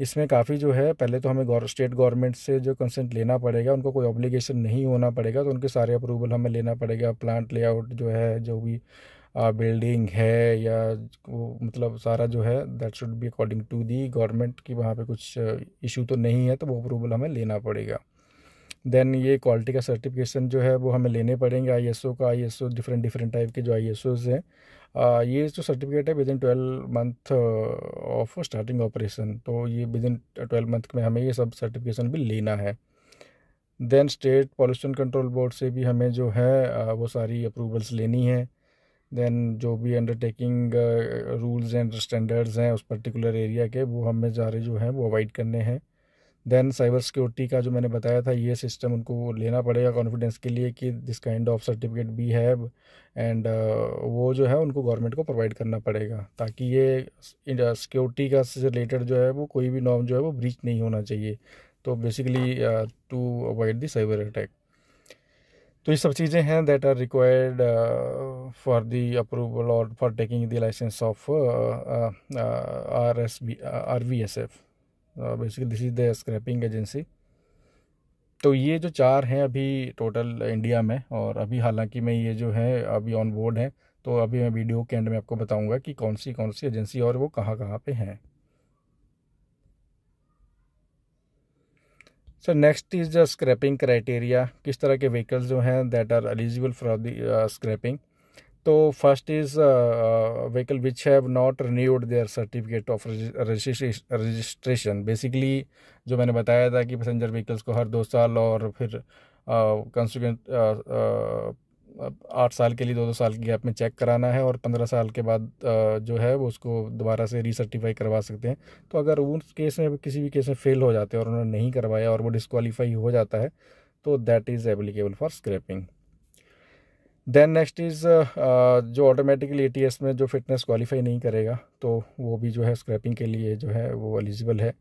इसमें काफ़ी जो है पहले तो हमें स्टेट गवर्नमेंट से जो कंसेंट लेना पड़ेगा उनको कोई ऑब्लिगेशन नहीं होना पड़ेगा तो उनके सारे अप्रूवल हमें लेना पड़ेगा प्लांट लेआउट जो है जो भी बिल्डिंग है या वो मतलब सारा जो है that should be according to the government की वहाँ पे कुछ इशू तो नहीं है तो वो अप्रूवल हमें लेना पड़ेगा देन ये क्वालिटी का सर्टिफिकेशन जो है वो हमें लेने पड़ेंगे आई का आई डिफरेंट डिफरेंट टाइप के जो आई हैं ये जो सर्टिफिकेट है within twelve month of starting operation तो ये विद इन ट्वेल्व मंथ में हमें ये सब सर्टिफिकेशन भी लेना है then state pollution control board से भी हमें जो है वो सारी अप्रूवल्स लेनी है देन जो भी अंडरटेकिंग रूल्स एंड स्टैंडर्ड्स हैं उस पर्टिकुलर एरिया के वो हमें सारे जो हैं वो अवॉइड करने हैं देन साइबर सिक्योरिटी का जो मैंने बताया था ये सिस्टम उनको लेना पड़ेगा कॉन्फिडेंस के लिए कि दिस काइंड ऑफ सर्टिफिकेट भी है एंड वो जो है उनको गवर्नमेंट को प्रोवाइड करना पड़ेगा ताकि ये सिक्योरिटी uh, का से रिलेटेड जो है वो कोई भी नॉर्म जो है वो ब्रीच नहीं होना चाहिए तो basically to avoid the cyber attack तो ये सब चीज़ें हैं that are required for the approval और for taking the licence of R S B R V S F basically this is the scrapping agency तो ये जो चार हैं अभी टोटल इंडिया में और अभी हालांकि मैं ये जो है अभी ऑन बोर्ड है तो अभी मैं वीडियो के एंड में आपको बताऊंगा कि कौन सी कौन सी एजेंसी और वो कहाँ कहाँ पे हैं sir next is the scrapping criteria किस तरह के व्हीकल्स जो हैं that are eligible for the scrapping तो first is vehicle which have not renewed their certificate of registration basically जो मैंने बताया था कि पैसेंजर व्हीकल्स को हर दो साल और फिर uh, uh, uh, आठ साल के लिए दो दो साल के गैप में चेक कराना है और पंद्रह साल के बाद uh, जो है वो उसको दोबारा से रीसर्टिफाई करवा सकते हैं तो अगर उस केस में किसी भी केस में फेल हो जाते हैं और उन्होंने नहीं करवाया और वो डिसक्वालीफाई हो जाता है तो that is applicable for scrapping then next is जो ऑटोमेटिकली ए में जो फिटनेस क्वालिफाई नहीं करेगा तो वो भी जो है स्क्रैपिंग के लिए जो है वो एलिजिबल है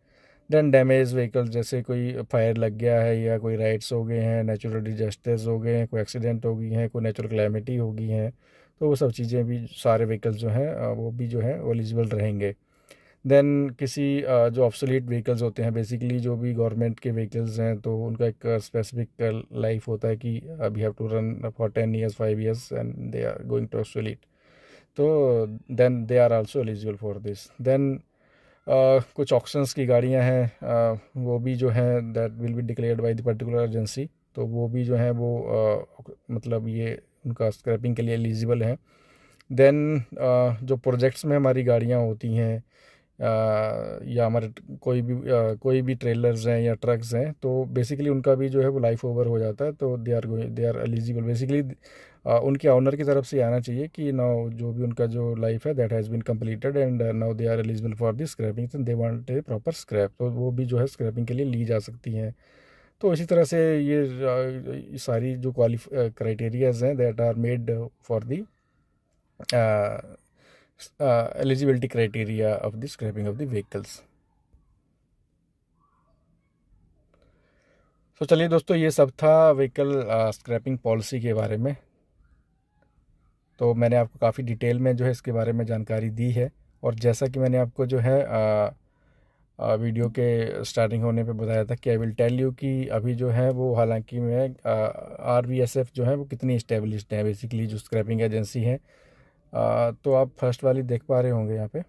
देन डैमेज व्हीकल जैसे कोई फायर लग गया है या कोई राइड्स हो गए हैं नेचुरल डिजास्टर्स हो गए हैं कोई एक्सीडेंट हो गई हैं कोई नेचुरल क्लैमिटी हो गई हैं तो वो सब चीज़ें भी सारे uh, व्हीकल्स जो हैं वो भी जो है एलिजिबल रहेंगे देन किसी जो ऑब्सोलीट व्हीकल्स होते हैं बेसिकली जो भी गवर्नमेंट के व्हीकल्स हैं तो उनका एक स्पेसिफिक लाइफ होता है कि we have to run for ten years five years and they are going to obsolete तो then they are also eligible for this then कुछ ऑक्शंस की गाड़ियां हैं uh, वो भी जो हैं that will be declared by the particular agency तो वो भी जो है वो uh, मतलब ये उनका स्क्रैपिंग के लिए एलिजिबल है देन uh, जो प्रोजेक्ट्स में हमारी गाड़ियाँ होती हैं या हमारे कोई भी कोई भी ट्रेलर्स हैं या ट्रक्स हैं तो बेसिकली उनका भी जो है वो लाइफ ओवर हो जाता है तो they are they are eligible basically उनके ऑनर की तरफ से आना चाहिए कि नाउ जो भी उनका जो लाइफ है that has been completed and now they are eligible for the scrapping they want a proper scrap तो वो भी जो है स्क्रैपिंग के लिए ली जा सकती हैं तो इसी तरह से ये सारी जो क्वालिफ क्राइटेरियाज हैं that are made for the uh, eligibility criteria of the scrapping of the vehicles तो so, चलिए दोस्तों ये सब था व्हीकल स्क्रैपिंग पॉलिसी के बारे में तो मैंने आपको काफ़ी डिटेल में जो है इसके बारे में जानकारी दी है और जैसा कि मैंने आपको जो है आ, आ, वीडियो के स्टार्टिंग होने पे बताया था कि आई विल टेल यू कि अभी जो है वो हालांकि मैं आर uh, जो है वो कितनी इस्टेब्लिश है बेसिकली जो स्क्रैपिंग एजेंसी है तो आप फर्स्ट वाली देख पा रहे होंगे यहाँ पे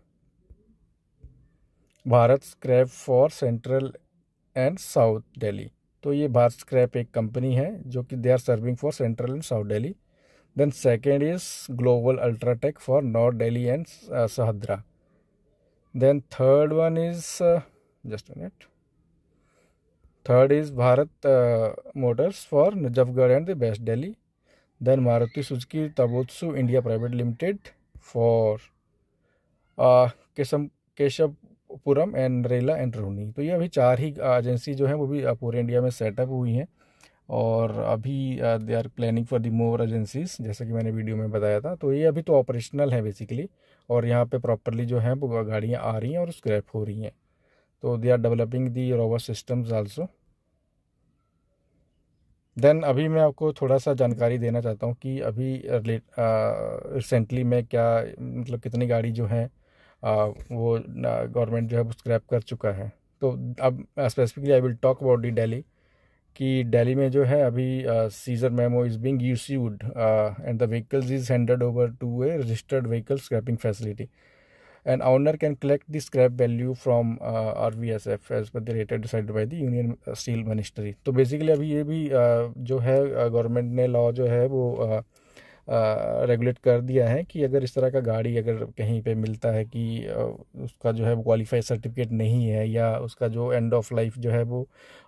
Bharat scrap for central and south Delhi तो ये भारत स्क्रैप एक कंपनी है जो कि they are serving for central and south Delhi then second is global UltraTech for north Delhi and Shahdara then third one is just minute third is Bharat motors for Najafgarh and the best Delhi then Maruti Suzuki Tabutsu India Private Limited for uh, Kesam Keshavpuram and Rela and Rohini तो ये अभी चार ही एजेंसी uh, जो है वो भी uh, पूरे इंडिया में सेटअप हुई हैं और अभी they are planning for the more agencies जैसा कि मैंने वीडियो में बताया था तो ये अभी तो ऑपरेशनल है बेसिकली और यहाँ पे प्रॉपरली जो है वो गाड़ियाँ आ रही हैं और स्क्रैप हो रही हैं तो they are developing the robot systems also then अभी मैं आपको थोड़ा सा जानकारी देना चाहता हूँ कि अभी रिसेंटली में क्या मतलब कितनी गाड़ी जो है आ, वो गवर्नमेंट जो है वो स्क्रैप कर चुका है तो अब specifically I will talk about the Delhi कि दिल्ली में जो है अभी seizure memo is being would and the vehicles is handed over to a registered vehicle scrapping facility an owner can collect the scrap value from uh, RVSF as per the rate decided by the Union Steel Ministry. तो basically अभी ये भी uh, जो है गवर्नमेंट ने लॉ जो है वो uh, रेगुलेट कर दिया है कि अगर इस तरह का गाड़ी अगर कहीं पे मिलता है कि उसका जो है वो क्वालिफाइड सर्टिफिकेट नहीं है या उसका जो एंड ऑफ लाइफ जो है वो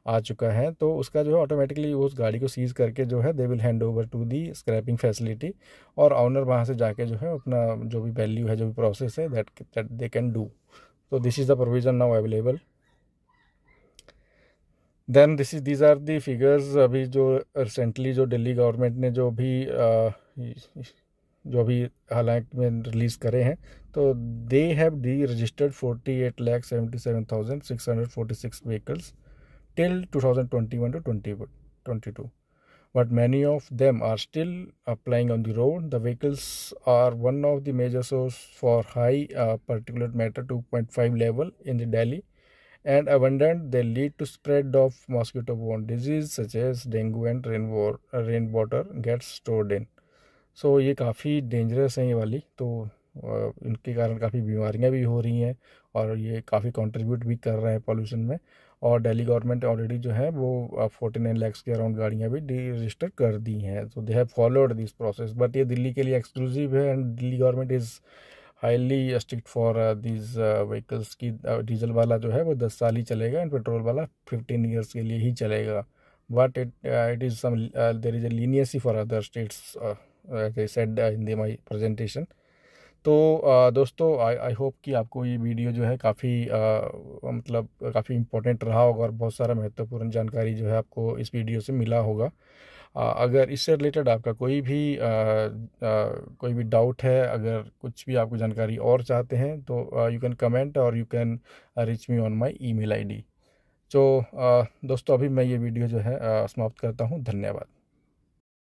आ चुका है तो उसका जो है ऑटोमेटिकली उस गाड़ी को सीज़ करके जो है they will hand over to the scrapping facility और ऑनर वहाँ से जाके जो है अपना जो भी वैल्यू है जो भी प्रोसेस है that that they can do तो this is the provision now available then this is these are the figures अभी जो रिसेंटली जो दिल्ली गवर्नमेंट ने जो भी जो अभी हालांकि में रिलीज़ करे हैं तो they have deregistered till 2021 to 2022. But many of them are still applying on the road. The vehicles are one of the major source for high uh, particulate matter 2.5 level in the Delhi and abundant they lead to spread of mosquito borne disease such as dengue and rainwater, rainwater gets stored in. So ये काफ़ी डेंजरस हैं ये वाली तो इनके कारण काफ़ी बीमारियां भी हो रही हैं और ये काफ़ी कंट्रीब्यूट भी कर रहे हैं पॉल्यूशन में और दिल्ली गवर्नमेंट ऑलरेडी जो है वो फोर्टी नाइन लैक्स के अराउंड गाड़ियाँ भी डी रजिस्टर कर दी हैं तो they have followed this process but ये दिल्ली के लिए एक्सक्लूसिव है and Delhi government is highly strict for this vehicles की डीजल वाला जो है वो दस साल ही चलेगा एंड पेट्रोल वाला फिफ्टीन ईयर्स के लिए ही चलेगा but it it is some there is a leniency for other states I said in the my presentation तो uh, दोस्तों आई होप कि आपको ये वीडियो जो है काफ़ी uh, मतलब काफ़ी इम्पोर्टेंट रहा होगा और बहुत सारा महत्वपूर्ण जानकारी जो है आपको इस वीडियो से मिला होगा uh, अगर इससे रिलेटेड आपका कोई भी आ, आ, कोई भी डाउट है अगर कुछ भी आपको जानकारी और चाहते हैं तो यू कैन कमेंट और you can reach me on my email ID तो दोस्तों अभी मैं ये वीडियो जो है समाप्त करता हूँ धन्यवाद